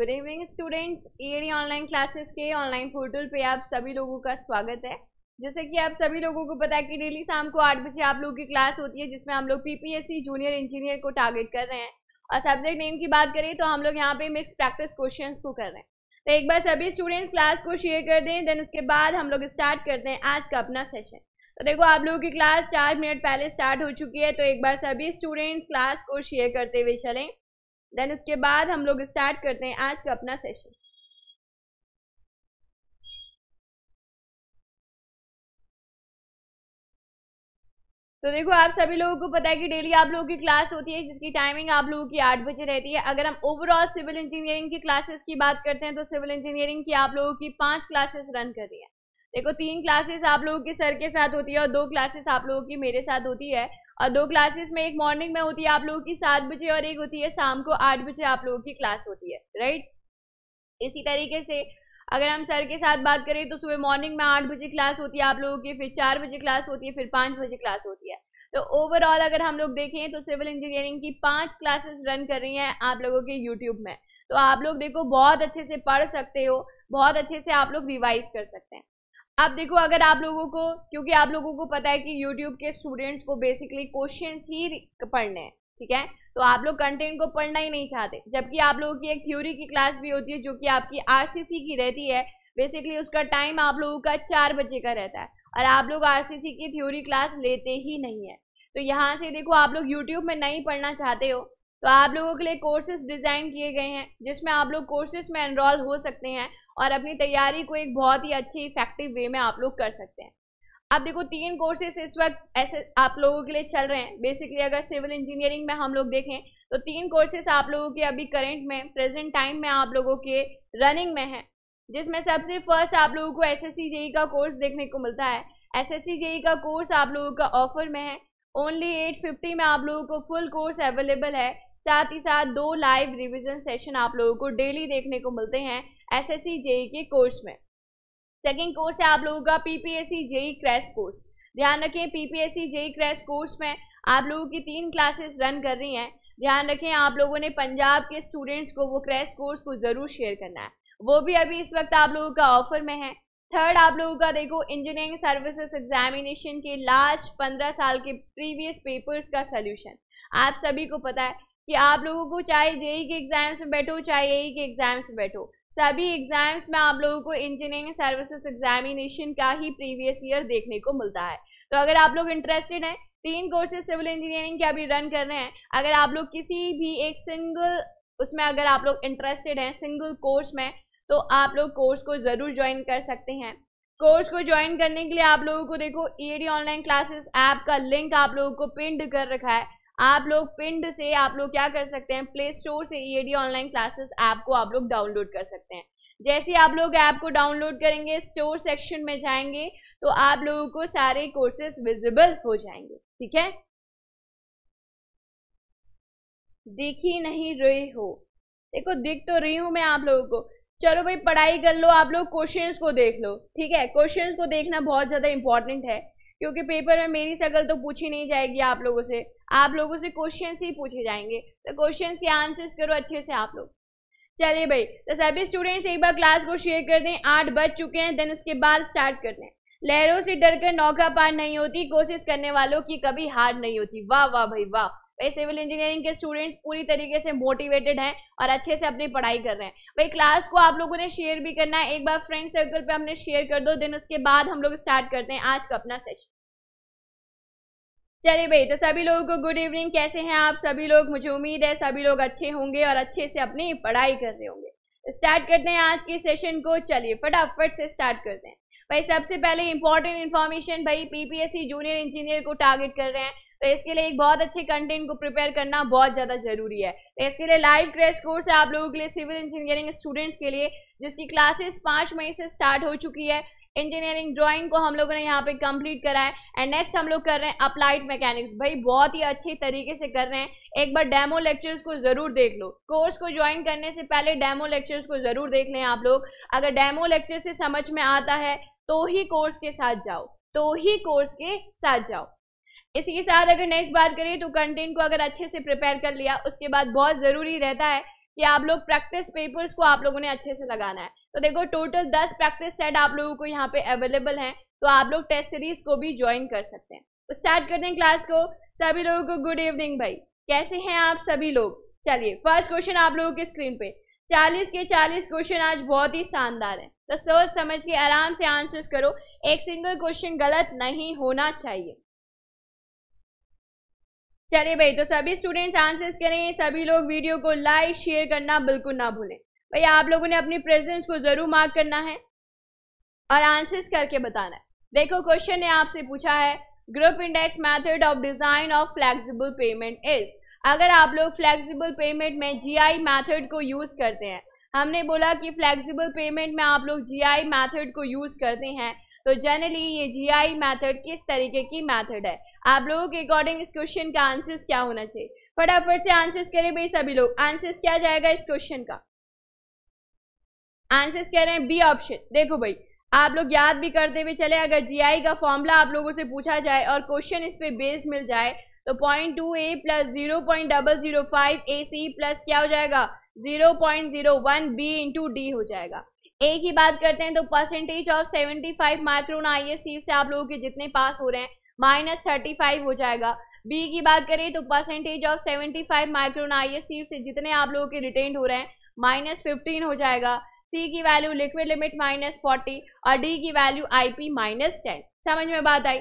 Good evening students ED online classes के online portal पे आप सभी लोगों का स्वागत है जैसे कि आप सभी लोगों को पता है कि डेली शाम को आठ बजे आप लोगों की क्लास होती है जिसमें हम लोग पीपीएससी जूनियर इंजीनियर को टारगेट कर रहे हैं और सब्जेक्ट नेम की बात करें तो हम लोग यहाँ पे मिक्स प्रैक्टिस क्वेश्चन को कर रहे हैं तो एक बार सभी स्टूडेंट्स क्लास को शेयर कर दें देन उसके बाद हम लोग स्टार्ट करते हैं आज का अपना सेशन तो देखो आप लोगों की क्लास चार मिनट पहले स्टार्ट हो चुकी है तो एक बार सभी स्टूडेंट्स क्लास को शेयर करते हुए चलें देन इसके बाद हम लोग स्टार्ट करते हैं आज का अपना सेशन तो देखो आप सभी लोगों को पता है कि डेली आप लोगों की क्लास होती है जिसकी टाइमिंग आप लोगों की आठ बजे रहती है अगर हम ओवरऑल सिविल इंजीनियरिंग की क्लासेस की बात करते हैं तो सिविल इंजीनियरिंग की आप लोगों की पांच क्लासेस रन कर रही है देखो तीन क्लासेस आप लोगों की सर के साथ होती है और दो क्लासेस आप लोगों की मेरे साथ होती है और दो क्लासेस में एक मॉर्निंग में होती है आप लोगों की सात बजे और एक होती है शाम को आठ बजे आप लोगों की क्लास होती है राइट इसी तरीके से अगर हम सर के साथ बात करें तो सुबह मॉर्निंग में आठ बजे क्लास होती है आप लोगों की फिर चार बजे क्लास होती है फिर पाँच बजे क्लास होती है तो ओवरऑल अगर हम लोग देखें तो सिविल इंजीनियरिंग की पांच क्लासेस रन कर रही हैं आप लोगों के यूट्यूब में तो आप लोग देखो बहुत अच्छे से पढ़ सकते हो बहुत अच्छे से आप लोग रिवाइज कर सकते हैं आप देखो अगर आप लोगों को क्योंकि आप लोगों को पता है कि यूट्यूब के स्टूडेंट्स को बेसिकली क्वेश्चन ही पढ़ने हैं ठीक है तो आप लोग कंटेंट को पढ़ना ही नहीं चाहते जबकि आप लोगों की एक थ्योरी की क्लास भी होती है जो कि आपकी आरसीसी की रहती है बेसिकली उसका टाइम आप लोगों का चार बजे का रहता है और आप लोग आरसीसी की थ्योरी क्लास लेते ही नहीं है तो यहाँ से देखो आप लोग यूट्यूब में नहीं पढ़ना चाहते हो तो आप लोगों के लिए कोर्सेज डिज़ाइन किए गए हैं जिसमें आप लोग कोर्सेज में एनरोल हो सकते हैं और अपनी तैयारी को एक बहुत ही अच्छी इफेक्टिव वे में आप लोग कर सकते हैं आप देखो तीन कोर्सेज इस वक्त ऐसे आप लोगों के लिए चल रहे हैं बेसिकली अगर सिविल इंजीनियरिंग में हम लोग देखें तो तीन कोर्सेज आप लोगों के अभी करेंट में प्रेजेंट टाइम में आप लोगों के रनिंग में है जिसमें सबसे फर्स्ट आप लोगों को एस एस e का कोर्स देखने को मिलता है एस एस e का कोर्स आप लोगों का ऑफर में है ओनली एट फिफ्टी में आप लोगों को फुल कोर्स अवेलेबल है साथ ही साथ दो लाइव रिविजन सेशन आप लोगों को डेली देखने को मिलते हैं एसएससी जेई e के कोर्स में सेकेंड कोर्स है आप लोगों का पीपीएससी जेई क्रैश कोर्स ध्यान रखें पीपीएससी जेई क्रैश कोर्स में आप लोगों की तीन क्लासेस रन कर रही हैं ध्यान रखें आप लोगों ने पंजाब के स्टूडेंट्स को वो क्रैश कोर्स को ज़रूर शेयर करना है वो भी अभी इस वक्त आप लोगों का ऑफर में है थर्ड आप लोगों का देखो इंजीनियरिंग सर्विसेज एग्जामिनेशन के लास्ट पंद्रह साल के प्रीवियस पेपर्स का सोल्यूशन आप सभी को पता है कि आप लोगों को चाहे जेई के एग्जाम्स में बैठो चाहे ए e के एग्जाम्स में बैठो सभी एग्जाम्स में आप लोगों को इंजीनियरिंग सर्विसेज एग्जामिनेशन का ही प्रीवियस ईयर देखने को मिलता है तो अगर आप लोग इंटरेस्टेड हैं तीन कोर्सेज सिविल इंजीनियरिंग के अभी रन कर रहे हैं अगर आप लोग किसी भी एक सिंगल उसमें अगर आप लोग इंटरेस्टेड हैं सिंगल कोर्स में तो आप लोग कोर्स को ज़रूर ज्वाइन कर सकते हैं कोर्स को ज्वाइन करने के लिए आप लोगों को देखो ईडी ऑनलाइन क्लासेस ऐप का लिंक आप लोगों को पिंड कर रखा है आप लोग पिंड से आप लोग क्या कर सकते हैं प्ले स्टोर से ई ऑनलाइन क्लासेस ऐप को आप लोग डाउनलोड कर सकते हैं जैसे आप लोग ऐप को डाउनलोड करेंगे स्टोर सेक्शन में जाएंगे तो आप लोगों को सारे कोर्सेस विजिबल हो जाएंगे ठीक है दिखी नहीं रही हो देखो दिख तो रही हूं मैं आप लोगों को चलो भाई पढ़ाई कर लो आप लोग क्वेश्चंस को देख लो ठीक है क्वेश्चंस को देखना बहुत ज़्यादा इंपॉर्टेंट है क्योंकि पेपर में मेरी शक्ल तो पूछी नहीं जाएगी आप लोगों से आप लोगों से क्वेश्चन ही पूछे जाएंगे तो क्वेश्चन के आंसर्स करो अच्छे से आप लोग चलिए भाई तो सभी स्टूडेंट्स एक बार क्लास को शेयर कर दें आठ बज चुके हैं देन उसके बाद स्टार्ट कर दें लहरों से डरकर नौका पार नहीं होती कोशिश करने वालों की कभी हार नहीं होती वाह वाह भाई वाह भाई सिविल इंजीनियरिंग के स्टूडेंट्स पूरी तरीके से मोटिवेटेड हैं और अच्छे से अपनी पढ़ाई कर रहे हैं भाई क्लास को आप लोगों ने शेयर भी करना है एक बार फ्रेंड सर्कल पे हमने शेयर कर दो दिन उसके बाद हम लोग स्टार्ट करते हैं आज का अपना सेशन चलिए भाई तो सभी लोगों को गुड इवनिंग कैसे हैं आप सभी लोग मुझे उम्मीद है सभी लोग अच्छे होंगे और अच्छे से अपनी पढ़ाई कर रहे होंगे स्टार्ट तो करते हैं आज के सेशन को चलिए फटाफट से स्टार्ट करते हैं भाई सबसे पहले इंपॉर्टेंट इन्फॉर्मेशन भाई पीपीएससी जूनियर इंजीनियर को टारगेट कर रहे हैं तो इसके लिए एक बहुत अच्छे कंटेंट को प्रिपेयर करना बहुत ज़्यादा जरूरी है तो इसके लिए लाइव ड्रेस कोर्स है आप लोगों के लिए सिविल इंजीनियरिंग स्टूडेंट्स के लिए जिसकी क्लासेस पाँच मई से स्टार्ट हो चुकी है इंजीनियरिंग ड्राइंग को हम लोगों ने यहाँ पे कंप्लीट करा है एंड नेक्स्ट हम लोग कर रहे हैं अप्लाइड मैकेनिक्स भाई बहुत ही अच्छे तरीके से कर रहे हैं एक बार डेमो लेक्चर्स को जरूर देख लो कोर्स को ज्वाइन करने से पहले डेमो लेक्चर्स को जरूर देख लें आप लोग अगर डेमो लेक्चर से समझ में आता है तो ही कोर्स के साथ जाओ तो ही कोर्स के साथ जाओ इसी के साथ अगर नेक्स्ट बात करें तो कंटेंट को अगर अच्छे से प्रिपेयर कर लिया उसके बाद बहुत ज़रूरी रहता है कि आप लोग प्रैक्टिस पेपर्स को आप लोगों ने अच्छे से लगाना है तो देखो टोटल दस प्रैक्टिस सेट आप लोगों को यहाँ पे अवेलेबल हैं तो आप लोग टेस्ट सीरीज को भी ज्वाइन कर सकते हैं तो स्टार्ट करते हैं क्लास को सभी लोगों को गुड इवनिंग भाई कैसे हैं आप सभी लोग चलिए फर्स्ट क्वेश्चन आप लोगों की स्क्रीन पे चालीस के चालीस क्वेश्चन आज बहुत ही शानदार है तो सोच समझ के आराम से आंसर्स करो एक सिंगल क्वेश्चन गलत नहीं होना चाहिए चलिए भाई तो सभी स्टूडेंट्स आंसर्स करें सभी लोग वीडियो को लाइक शेयर करना बिल्कुल ना भूलें भाई आप लोगों ने अपनी प्रेजेंस को ज़रूर मार्क करना है और आंसर्स करके बताना है देखो क्वेश्चन ने आपसे पूछा है group index method of design of flexible pavement is अगर आप लोग फ्लेक्सिबल पेमेंट में आई मैथड को यूज़ करते हैं हमने बोला कि फ्लेक्सिबल पेमेंट में आप लोग आई मैथड को यूज़ करते हैं तो जनरली ये जीआई मेथड किस तरीके की मेथड है आप लोगों के अकॉर्डिंग इस क्वेश्चन का आंसर्स क्या होना चाहिए फटाफट से आंसर्स करें भाई सभी लोग आंसर्स क्या जाएगा इस क्वेश्चन का आंसर्स कह रहे हैं बी ऑप्शन देखो भाई आप लोग याद भी करते हुए चले अगर जीआई का फॉर्मूला आप लोगों से पूछा जाए और क्वेश्चन इस पर बेस्ड मिल जाए तो point two A plus zero point double zero five A C plus क्या हो जाएगा zero point zero one B into D हो जाएगा ए की बात करते हैं तो परसेंटेज ऑफ 75 माइक्रोन आई से आप लोगों के जितने पास हो रहे हैं माइनस थर्टी फाइव हो जाएगा बी की बात करें तो परसेंटेज ऑफ 75 माइक्रोन आई से जितने आप लोगों के रिटेन हो रहे हैं माइनस फिफ्टीन हो जाएगा सी की value liquid limit minus forty और डी की वैल्यू आईपी माइनस टेन समझ में बात आई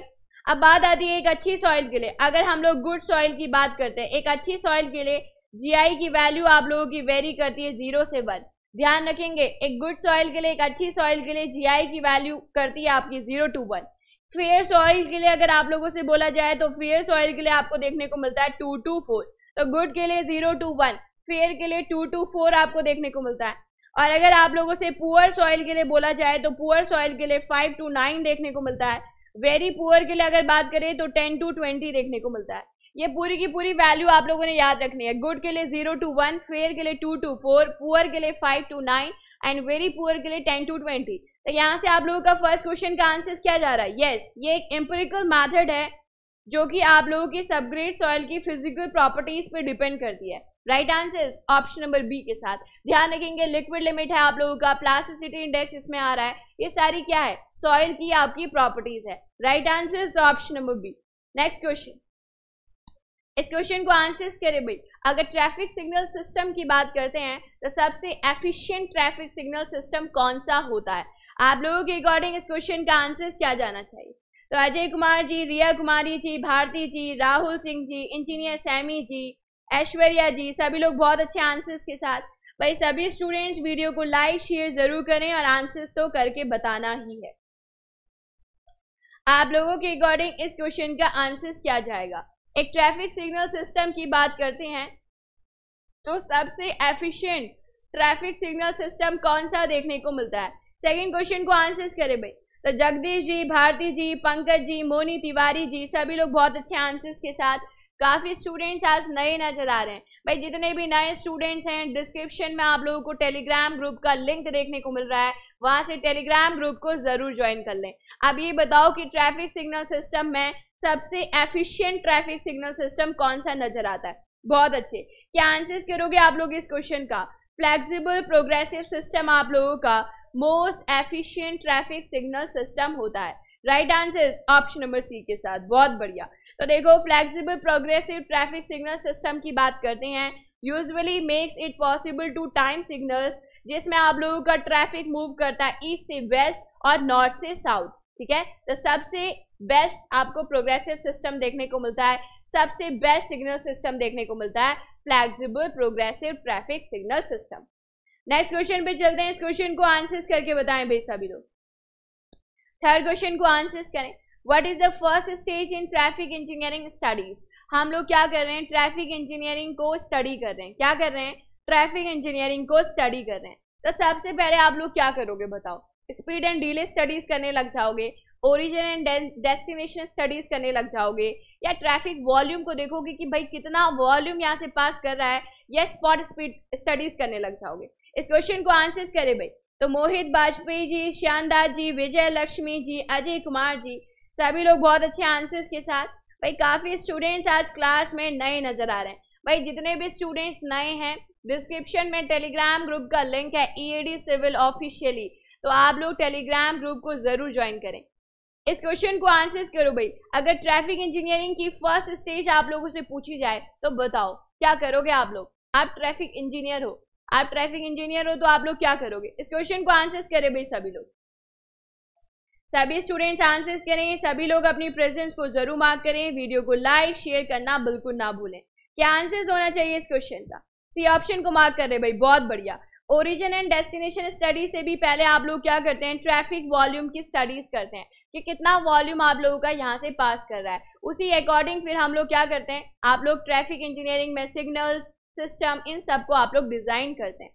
अब बात आती है एक अच्छी सॉइल के लिए अगर हम लोग गुड सॉइल की बात करते हैं एक अच्छी सॉइल के लिए जी की वैल्यू आप लोगों की वेरी करती है जीरो से वन ध्यान रखेंगे एक गुड सॉइल के लिए एक अच्छी सॉइल के लिए जीआई की वैल्यू करती है आपकी zero to one fair soil के लिए अगर आप लोगों से बोला जाए तो फेयर सॉइल के लिए आपको देखने को मिलता है टू टू फोर तो गुड के लिए जीरो टू वन फेयर के लिए टू टू फोर आपको देखने को मिलता है और अगर आप लोगों से पुअर सॉइल के लिए बोला जाए तो पुअर सॉइल के लिए फाइव टू नाइन देखने को मिलता है वेरी पुअर के लिए अगर बात करें तो टेन टू ट्वेंटी देखने को मिलता है ये पूरी की पूरी वैल्यू आप लोगों ने याद रखनी है गुड के लिए जीरो टू वन फेयर के लिए टू टू फोर पुअर के लिए five to nine and very poor के लिए टेन टू ट्वेंटी तो यहाँ से आप लोगों का फर्स्ट क्वेश्चन का आंसर क्या जा रहा है yes, ये एक एम्पेरिकल मैथड है जो कि आप लोगों की सबग्रेड सॉइल की फिजिकल प्रॉपर्टीज पर डिपेंड करती है right answer option number B के साथ ध्यान रखेंगे लिक्विड लिमिट है आप लोगों का प्लास्टिसिटी इंडेक्स इसमें आ रहा है ये सारी क्या है सॉइल की आपकी प्रॉपर्टीज है right answer option number B next question इस क्वेश्चन को आंसर करें भाई अगर ट्रैफिक सिग्नल सिस्टम की बात करते हैं तो सबसे एफिशिएंट ट्रैफिक सिग्नल सिस्टम कौन सा होता है आप लोगों के अकॉर्डिंग इस क्वेश्चन का आंसर क्या जाना चाहिए तो अजय कुमार जी रिया कुमारी जी भारती जी राहुल सिंह जी इंजीनियर सैमी जी ऐश्वर्या जी सभी लोग बहुत अच्छे आंसर्स के साथ भाई सभी स्टूडेंट्स वीडियो को लाइक शेयर जरूर करें और आंसर्स तो करके बताना ही है आप लोगों के अकॉर्डिंग इस क्वेश्चन का आंसर क्या जाएगा एक ट्रैफिक सिग्नल सिस्टम की बात करते हैं तो सबसे एफिशिएंट ट्रैफिक सिग्नल सिस्टम कौन सा देखने को मिलता है सेकंड क्वेश्चन को आंसर्स करें भाई तो जगदीश जी भारती जी पंकज जी मोनी तिवारी जी सभी लोग बहुत अच्छे आंसर्स के साथ काफ़ी स्टूडेंट्स आज नए नजर आ रहे हैं भाई जितने भी नए स्टूडेंट्स हैं डिस्क्रिप्शन में आप लोगों को टेलीग्राम ग्रुप का लिंक देखने को मिल रहा है वहाँ से टेलीग्राम ग्रुप को ज़रूर ज्वाइन कर लें अब ये बताओ कि ट्रैफिक सिग्नल सिस्टम में सबसे एफिशिएंट ट्रैफिक सिग्नल सिस्टम कौन सा नजर आता है बहुत अच्छे क्या आंसर्स करोगे आप लोग इस क्वेश्चन का फ्लेक्सिबल प्रोग्रेसिव सिस्टम आप लोगों का most efficient traffic signal system होता है right answer option number C के साथ बहुत बढ़िया तो देखो flexible progressive traffic signal system की बात करते हैं usually makes it possible to time signals जिसमें आप लोगों का ट्रैफिक मूव करता है ईस्ट से वेस्ट और नॉर्थ से साउथ ठीक है तो सबसे बेस्ट आपको प्रोग्रेसिव सिस्टम देखने को मिलता है सबसे बेस्ट सिग्नल सिस्टम देखने को मिलता है flexible progressive traffic signal system next question पे चलते हैं इस क्वेश्चन को आंसर्स करके बताएं भाई सभी लोग थर्ड क्वेश्चन को आंसर्स करें what is the first stage in traffic engineering studies हम लोग क्या कर रहे हैं ट्रैफिक इंजीनियरिंग को स्टडी कर रहे हैं क्या कर रहे हैं ट्रैफिक इंजीनियरिंग को स्टडी कर रहे हैं तो सबसे पहले आप लोग क्या करोगे बताओ स्पीड एंड डीले स्टडीज करने लग जाओगे ओरिजिन एंड डेस्टिनेशन स्टडीज करने लग जाओगे या ट्रैफिक वॉल्यूम को देखोगे कि भाई कितना वॉल्यूम यहाँ से पास कर रहा है या स्पॉट स्पीड स्टडीज करने लग जाओगे इस क्वेश्चन को आंसर्स करें भाई तो मोहित वाजपेयी जी श्यानदास जी विजय लक्ष्मी जी अजय कुमार जी सभी लोग बहुत अच्छे आंसर्स के साथ भाई काफ़ी स्टूडेंट्स आज क्लास में नए नज़र आ रहे हैं भाई जितने भी स्टूडेंट्स नए हैं डिस्क्रिप्शन में टेलीग्राम ग्रुप का लिंक है ईएडी सिविल ऑफिशियली तो आप लोग टेलीग्राम ग्रुप को ज़रूर ज्वाइन करें इस क्वेश्चन को आंसर करो भाई अगर ट्रैफिक इंजीनियरिंग की फर्स्ट स्टेज आप लोगों से पूछी जाए तो बताओ क्या करोगे आप लोग आप ट्रैफिक इंजीनियर हो आप ट्रैफिक इंजीनियर हो तो आप लोग क्या करोगे इस क्वेश्चन को आंसर करें भाई सभी लोग सभी स्टूडेंट्स आंसर्स करें सभी लोग अपनी प्रेजेंस को जरूर मार्क करें वीडियो को लाइक शेयर करना बिल्कुल ना भूलें क्या आंसर्स होना चाहिए इस क्वेश्चन का सी तो ऑप्शन को मार्क करें भाई बहुत बढ़िया ओरिजिन एंड डेस्टिनेशन स्टडी से भी पहले आप लोग क्या करते हैं ट्रैफिक वॉल्यूम की स्टडीज करते हैं कि कितना वॉल्यूम आप लोगों का यहाँ से पास कर रहा है उसी अकॉर्डिंग फिर हम लोग क्या करते हैं आप लोग ट्रैफिक इंजीनियरिंग में सिग्नल्स सिस्टम इन सबको आप लोग डिजाइन करते हैं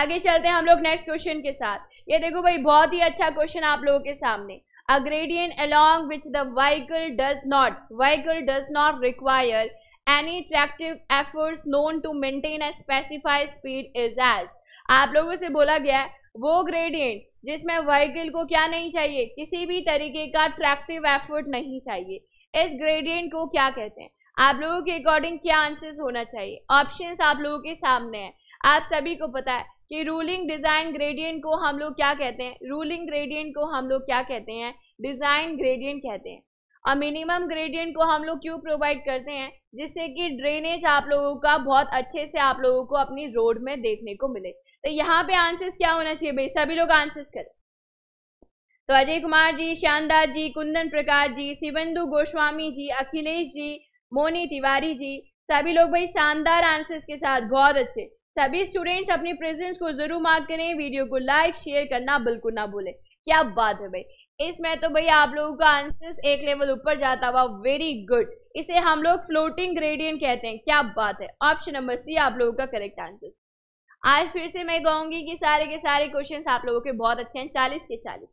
आगे चलते हैं हम लोग नेक्स्ट क्वेश्चन के साथ ये देखो भाई बहुत ही अच्छा क्वेश्चन आप लोगों के सामने a gradient along which the vehicle does not vehicle does not require any tractive efforts known to maintain a specified speed is as आप लोगों से बोला गया है वो ग्रेडियंट जिसमें वहीकिल को क्या नहीं चाहिए किसी भी तरीके का ट्रैक्टिव एफर्ट नहीं चाहिए इस ग्रेडियंट को क्या कहते हैं आप लोगों के अकॉर्डिंग क्या आंसर होना चाहिए ऑप्शन आप लोगों के सामने हैं आप सभी को पता है कि रूलिंग डिजाइन ग्रेडियंट को हम लोग क्या कहते हैं रूलिंग ग्रेडियंट को हम लोग क्या कहते हैं डिजाइन ग्रेडियंट कहते हैं और मिनिमम ग्रेडियंट को हम लोग क्यों प्रोवाइड करते हैं जिससे कि ड्रेनेज आप लोगों का बहुत अच्छे से आप लोगों को अपनी रोड में देखने को मिले तो यहाँ पे आंसर्स क्या होना चाहिए भाई सभी लोग आंसर्स करें तो अजय कुमार जी श्यामदास जी कुंदन प्रकाश जी शिवंदु गोस्वामी जी अखिलेश जी मोनी तिवारी जी सभी लोग भाई शानदार आंसर्स के साथ बहुत अच्छे सभी स्टूडेंट्स अपनी प्रेजेंस को जरूर मार्क करें वीडियो को लाइक शेयर करना बिल्कुल ना भूलें क्या बात है भाई इसमें तो भाई आप लोगों का आंसर्स एक लेवल ऊपर जाता हुआ वेरी गुड इसे हम लोग फ्लोटिंग ग्रेडियंट कहते हैं क्या बात है ऑप्शन नंबर सी आप लोगों का करेक्ट आंसर आज फिर से मैं कहूंगी कि सारे के सारे क्वेश्चन आप लोगों के बहुत अच्छे हैं चालीस के चालीस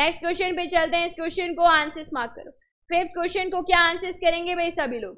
नेक्स्ट क्वेश्चन पे चलते हैं इस क्वेश्चन को आंसर्स मार्क करो फिफ्थ क्वेश्चन को क्या आंसर्स करेंगे भाई सभी लोग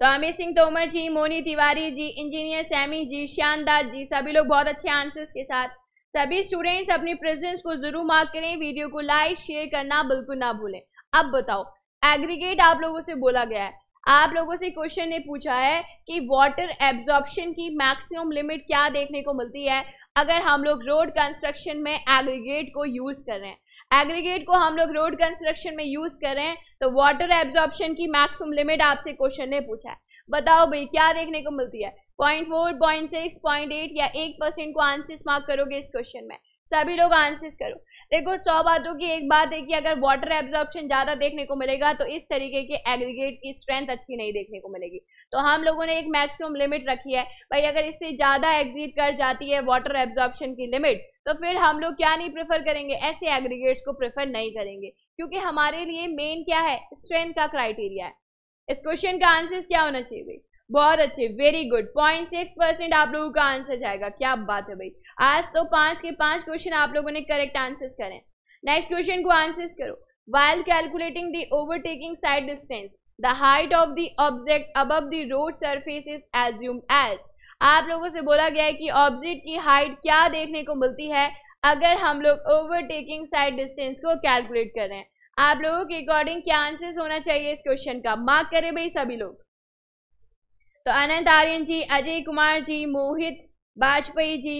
तो अमित सिंह तोमर जी मोनी तिवारी जी इंजीनियर सैमी जी शानदार जी सभी लोग बहुत अच्छे आंसर्स के साथ सभी स्टूडेंट्स अपनी प्रेजेंस को जरूर मार्क करें वीडियो को लाइक शेयर करना बिल्कुल ना भूलें अब बताओ एग्रीगेट आप लोगों से बोला गया है आप लोगों से क्वेश्चन ने पूछा है कि वाटर एब्जॉर्प्शन की मैक्सिमम लिमिट क्या देखने को मिलती है अगर हम लोग रोड कंस्ट्रक्शन में एग्रीगेट को यूज़ कर रहे हैं एग्रीगेट को हम लोग रोड कंस्ट्रक्शन में यूज कर रहे हैं तो वाटर एब्जॉर्प्शन की मैक्सिमम लिमिट आपसे क्वेश्चन ने पूछा है बताओ भाई क्या देखने को मिलती है point four point six point eight या एक परसेंट को आंसर मार्क करोगे इस क्वेश्चन में सभी लोग आंसर्स करो देखो सौ बातों की एक बात है कि अगर वाटर एब्जॉर्प्शन ज़्यादा देखने को मिलेगा तो इस तरीके के एग्रीगेट की स्ट्रेंथ अच्छी नहीं देखने को मिलेगी तो हम लोगों ने एक मैक्सिमम लिमिट रखी है भाई अगर इससे ज़्यादा एग्जिट कर जाती है वाटर एब्जॉर्प्शन की लिमिट तो फिर हम लोग क्या नहीं प्रेफर करेंगे ऐसे एग्रीगेट्स को प्रेफर नहीं करेंगे क्योंकि हमारे लिए मेन क्या है स्ट्रेंथ का क्राइटेरिया है इस क्वेश्चन का आंसर क्या होना चाहिए भाई बहुत अच्छे very good point six percent आप लोगों का आंसर जाएगा क्या बात है भाई आज तो पांच के पांच क्वेश्चन आप लोगों ने करेक्ट आंसर्स करें नेक्स्ट क्वेश्चन को आंसर्स करो while calculating the overtaking sight distance the height of the object above the road surface is assume as आप लोगों से बोला गया है कि ऑब्जेक्ट की हाइट क्या देखने को मिलती है अगर हम लोग ओवरटेकिंग साइड डिस्टेंस को कैलकुलेट कर रहे हैं आप लोगों के अकॉर्डिंग क्या आंसर्स होना चाहिए इस क्वेश्चन का मार्क करें भाई सभी लोग तो अनंत आर्यन जी अजय कुमार जी मोहित वाजपेयी जी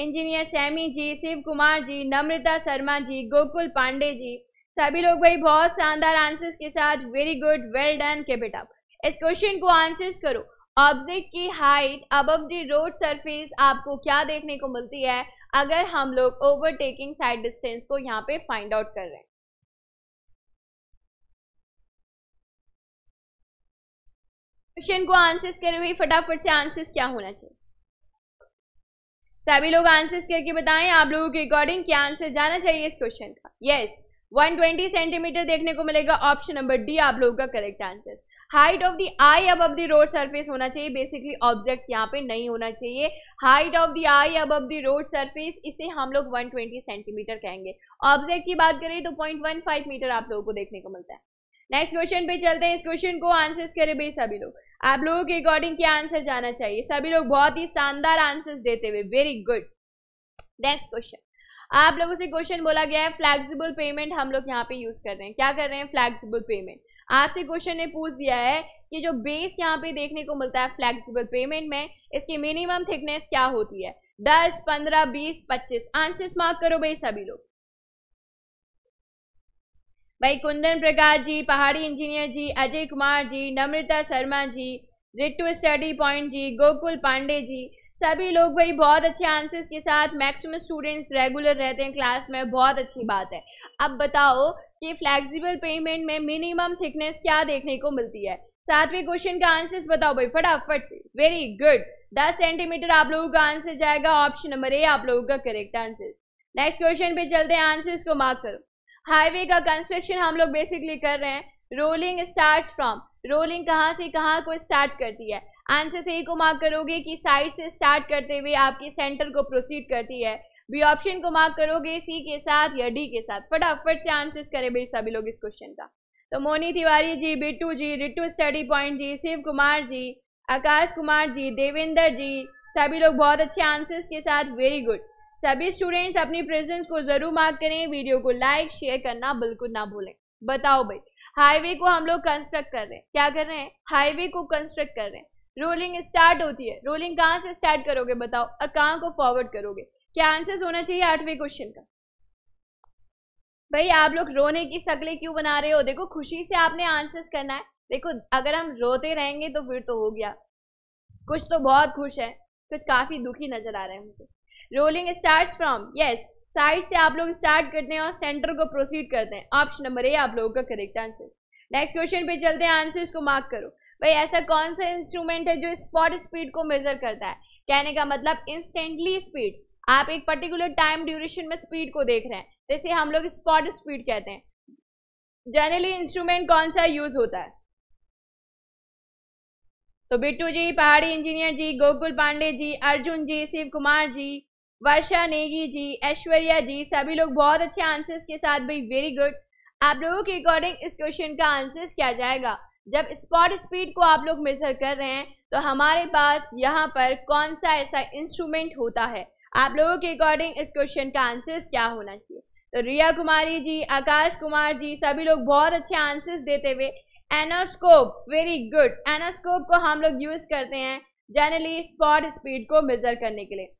इंजीनियर सैमी जी शिव कुमार जी नम्रता शर्मा जी गोकुल पांडे जी सभी लोग भाई बहुत शानदार आंसर्स के साथ वेरी गुड वेल डन के बेटा इस क्वेश्चन को आंसर्स करो ऑब्जेक्ट की हाइट अब दी रोड सरफेस आपको क्या देखने को मिलती है अगर हम लोग ओवरटेकिंग साइड डिस्टेंस को यहाँ पे फाइंड आउट कर रहे हैं क्वेश्चन को आंसर्स करे हुए फटाफट से आंसर्स क्या होना चाहिए सभी लोग आंसर्स करके बताएं आप लोगों के अकॉर्डिंग क्या आंसर जाना चाहिए इस क्वेश्चन का यस 120 सेंटीमीटर देखने को मिलेगा ऑप्शन नंबर डी आप लोगों का correct answer height of the eye above the road surface होना चाहिए बेसिकली ऑब्जेक्ट यहाँ पे नहीं होना चाहिए height of the eye above the road surface इसे हम लोग 120 सेंटीमीटर कहेंगे ऑब्जेक्ट की बात करें तो 0.15 मीटर आप लोगों को देखने को मिलता है नेक्स्ट क्वेश्चन पे चलते हैं इस क्वेश्चन को आंसर्स करें भाई सभी लोग आप लोगों के अकॉर्डिंग क्या आंसर जाना चाहिए सभी लोग बहुत ही शानदार आंसर्स देते हुए वेरी गुड नेक्स्ट क्वेश्चन आप लोगों से क्वेश्चन बोला गया है फ्लैक्सिबल पेमेंट हम लोग यहाँ पे यूज कर रहे हैं क्या कर रहे हैं फ्लैक्सिबल पेमेंट आपसे क्वेश्चन ने पूछ दिया है कि जो बेस यहाँ पे देखने को मिलता है फ्लैक्सिबल पेमेंट में इसकी मिनिमम थिकनेस क्या होती है दस पंद्रह बीस पच्चीस आंसर्स मार्क करो भाई सभी लोग भाई Kundan Prakash ji Pahadi engineer ji Ajay Kumar ji Namrata Sharma ji Ritu study point ji Gokul Pandey ji सभी लोग भाई बहुत अच्छे आंसर्स के साथ मैक्सिमम स्टूडेंट्स रेगुलर रहते हैं क्लास में बहुत अच्छी बात है अब बताओ कि फ्लेक्सिबल पेमेंट में मिनिमम थिकनेस क्या देखने को मिलती है सातवें क्वेश्चन का आंसर्स बताओ भाई फटाफट वेरी गुड दस सेंटीमीटर आप लोगों का आंसर जाएगा ऑप्शन नंबर ए आप लोगों का करेक्ट आंसर नेक्स्ट क्वेश्चन पे चलते हैं आंसर्स को मार्क करो हाईवे का कंस्ट्रक्शन हम लोग बेसिकली कर रहे हैं रोलिंग स्टार्ट फ्रॉम रोलिंग कहाँ से कहाँ को स्टार्ट करती है आंसर ही को मार्क करोगे कि साइड से स्टार्ट करते हुए आपके सेंटर को प्रोसीड करती है बी ऑप्शन को मार्क करोगे सी के साथ या डी के साथ फटाफट से आंसर्स करें भाई सभी लोग इस क्वेश्चन का तो मोनी तिवारी जी बिट्टू जी रिट्टू स्टडी पॉइंट जी शिव कुमार जी आकाश कुमार जी देवेंद्र जी सभी लोग बहुत अच्छे आंसर्स के साथ वेरी गुड सभी स्टूडेंट्स अपनी प्रेजेंस को ज़रूर मार्क करें वीडियो को लाइक शेयर करना बिल्कुल ना भूलें बताओ भाई हाईवे को हम लोग कंस्ट्रक्ट कर रहे हैं क्या कर रहे हैं हाईवे को कंस्ट्रक्ट कर रहे हैं रोलिंग स्टार्ट होती है रोलिंग कहाँ से स्टार्ट करोगे बताओ और कहाँ को फॉरवर्ड करोगे क्या आंसर होना चाहिए आठवें क्वेश्चन का भाई आप लोग रोने की शक्लें क्यों बना रहे हो देखो खुशी से आपने आंसर्स करना है देखो अगर हम रोते रहेंगे तो फिर तो हो गया कुछ तो बहुत खुश है कुछ काफी दुखी नजर आ रहे हैं मुझे rolling start from this side से आप लोग स्टार्ट करते हैं और सेंटर को प्रोसीड करते हैं ऑप्शन नंबर ए आप लोगों का करेक्ट आंसर नेक्स्ट क्वेश्चन पे चलते हैं आंसर्स को मार्क करो भाई ऐसा कौन सा इंस्ट्रूमेंट है जो स्पॉट स्पीड को मेजर करता है कहने का मतलब इंस्टेंटली स्पीड आप एक पर्टिकुलर टाइम ड्यूरेशन में स्पीड को देख रहे हैं जैसे हम लोग स्पॉट स्पीड कहते हैं जनरली इंस्ट्रूमेंट कौन सा यूज होता है तो बिट्टू जी पहाड़ी इंजीनियर जी गोकुल पांडे जी अर्जुन जी शिव कुमार जी वर्षा नेगी जी ऐश्वर्या जी सभी लोग बहुत अच्छे आंसर्स के साथ भाई वेरी गुड आप लोगों के अकॉर्डिंग इस क्वेश्चन का आंसर क्या जाएगा जब स्पॉट स्पीड को आप लोग मेजर कर रहे हैं तो हमारे पास यहाँ पर कौन सा ऐसा इंस्ट्रूमेंट होता है आप लोगों के अकॉर्डिंग इस क्वेश्चन का आंसर क्या होना चाहिए तो रिया कुमारी जी आकाश कुमार जी सभी लोग बहुत अच्छे आंसर्स देते हुए एनोस्कोप वेरी गुड एनोस्कोप को हम लोग यूज करते हैं जनरली स्पॉट स्पीड को मेजर करने के लिए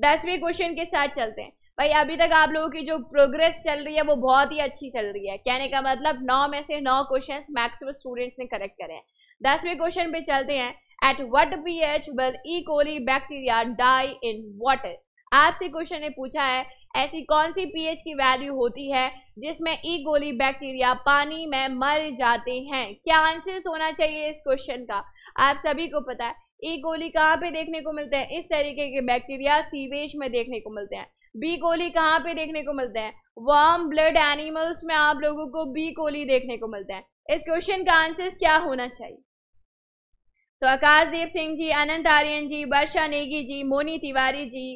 दसवें क्वेश्चन के साथ चलते हैं भाई अभी तक आप लोगों की जो प्रोग्रेस चल रही है वो बहुत ही अच्छी चल रही है कहने का मतलब नौ में से नौ क्वेश्चन मैक्सिमम स्टूडेंट्स ने करेक्ट करे हैं दसवें क्वेश्चन पे चलते हैं at what P H will E coli bacteria die in water आपसे क्वेश्चन ने पूछा है ऐसी कौन सी पीएच की वैल्यू होती है जिसमें ई गोली बैक्टीरिया पानी में मर जाते हैं क्या आंसर होना चाहिए इस क्वेश्चन का आप सभी को पता है ई गोली कहाँ पे देखने को मिलते हैं इस तरीके के बैक्टीरिया सीवेज में देखने को मिलते हैं बी गोली कहाँ पे देखने को मिलते हैं वार्म ब्लड एनिमल्स में आप लोगों को बी गोली देखने को मिलते हैं इस क्वेश्चन का आंसर क्या होना चाहिए तो आकाशदीप सिंह जी अनंत आर्यन जी वर्षा नेगी जी मोनी तिवारी जी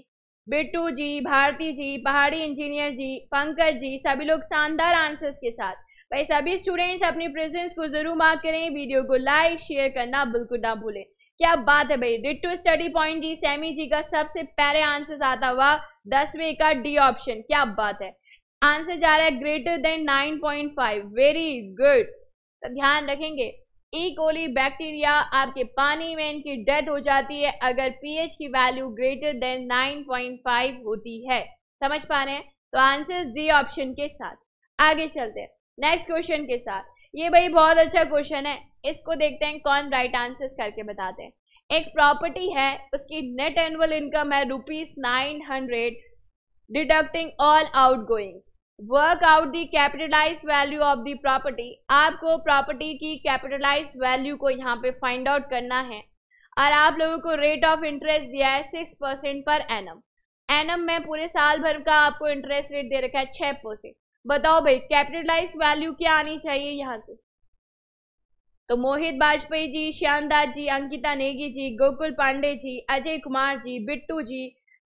बिट्टू जी भारती जी पहाड़ी इंजीनियर जी पंकज जी सभी लोग शानदार आंसर्स के साथ भाई सभी स्टूडेंट्स अपनी प्रेजेंस को जरूर मार्क करें वीडियो को लाइक शेयर करना बिल्कुल ना भूलें क्या बात है भाई Ritu study point ji Sammy ji का सबसे पहले आंसर आता हुआ दसवें का डी ऑप्शन क्या बात है आंसर जा रहा है ग्रेटर देन 9.5 वेरी गुड तो ध्यान रखेंगे ई कोली बैक्टीरिया आपके पानी में इनकी डेथ हो जाती है अगर पीएच की वैल्यू ग्रेटर देन 9.5 होती है समझ पा रहे हैं तो आंसर डी ऑप्शन के साथ आगे चलते हैं नेक्स्ट क्वेश्चन के साथ ये भाई बहुत अच्छा क्वेश्चन है इसको देखते हैं कौन राइट आंसर करके बताते हैं एक प्रॉपर्टी है उसकी नेट एनुअल इनकम है rupees nine hundred deducting all out going work out the capitalize value of the property आपको प्रॉपर्टी की कैपिटलाइज वैल्यू को यहाँ पे फाइंड आउट करना है और आप लोगों को रेट ऑफ इंटरेस्ट दिया है six percent per annum annum में पूरे साल भर का आपको इंटरेस्ट रेट दे रखा है छः परसेंट बताओ भाई कैपिटलाइज वैल्यू क्या आनी चाहिए यहाँ से तो मोहित वाजपेयी जी श्यानदास जी अंकिता नेगी जी गोकुल पांडे जी अजय कुमार जी बिट्टू जी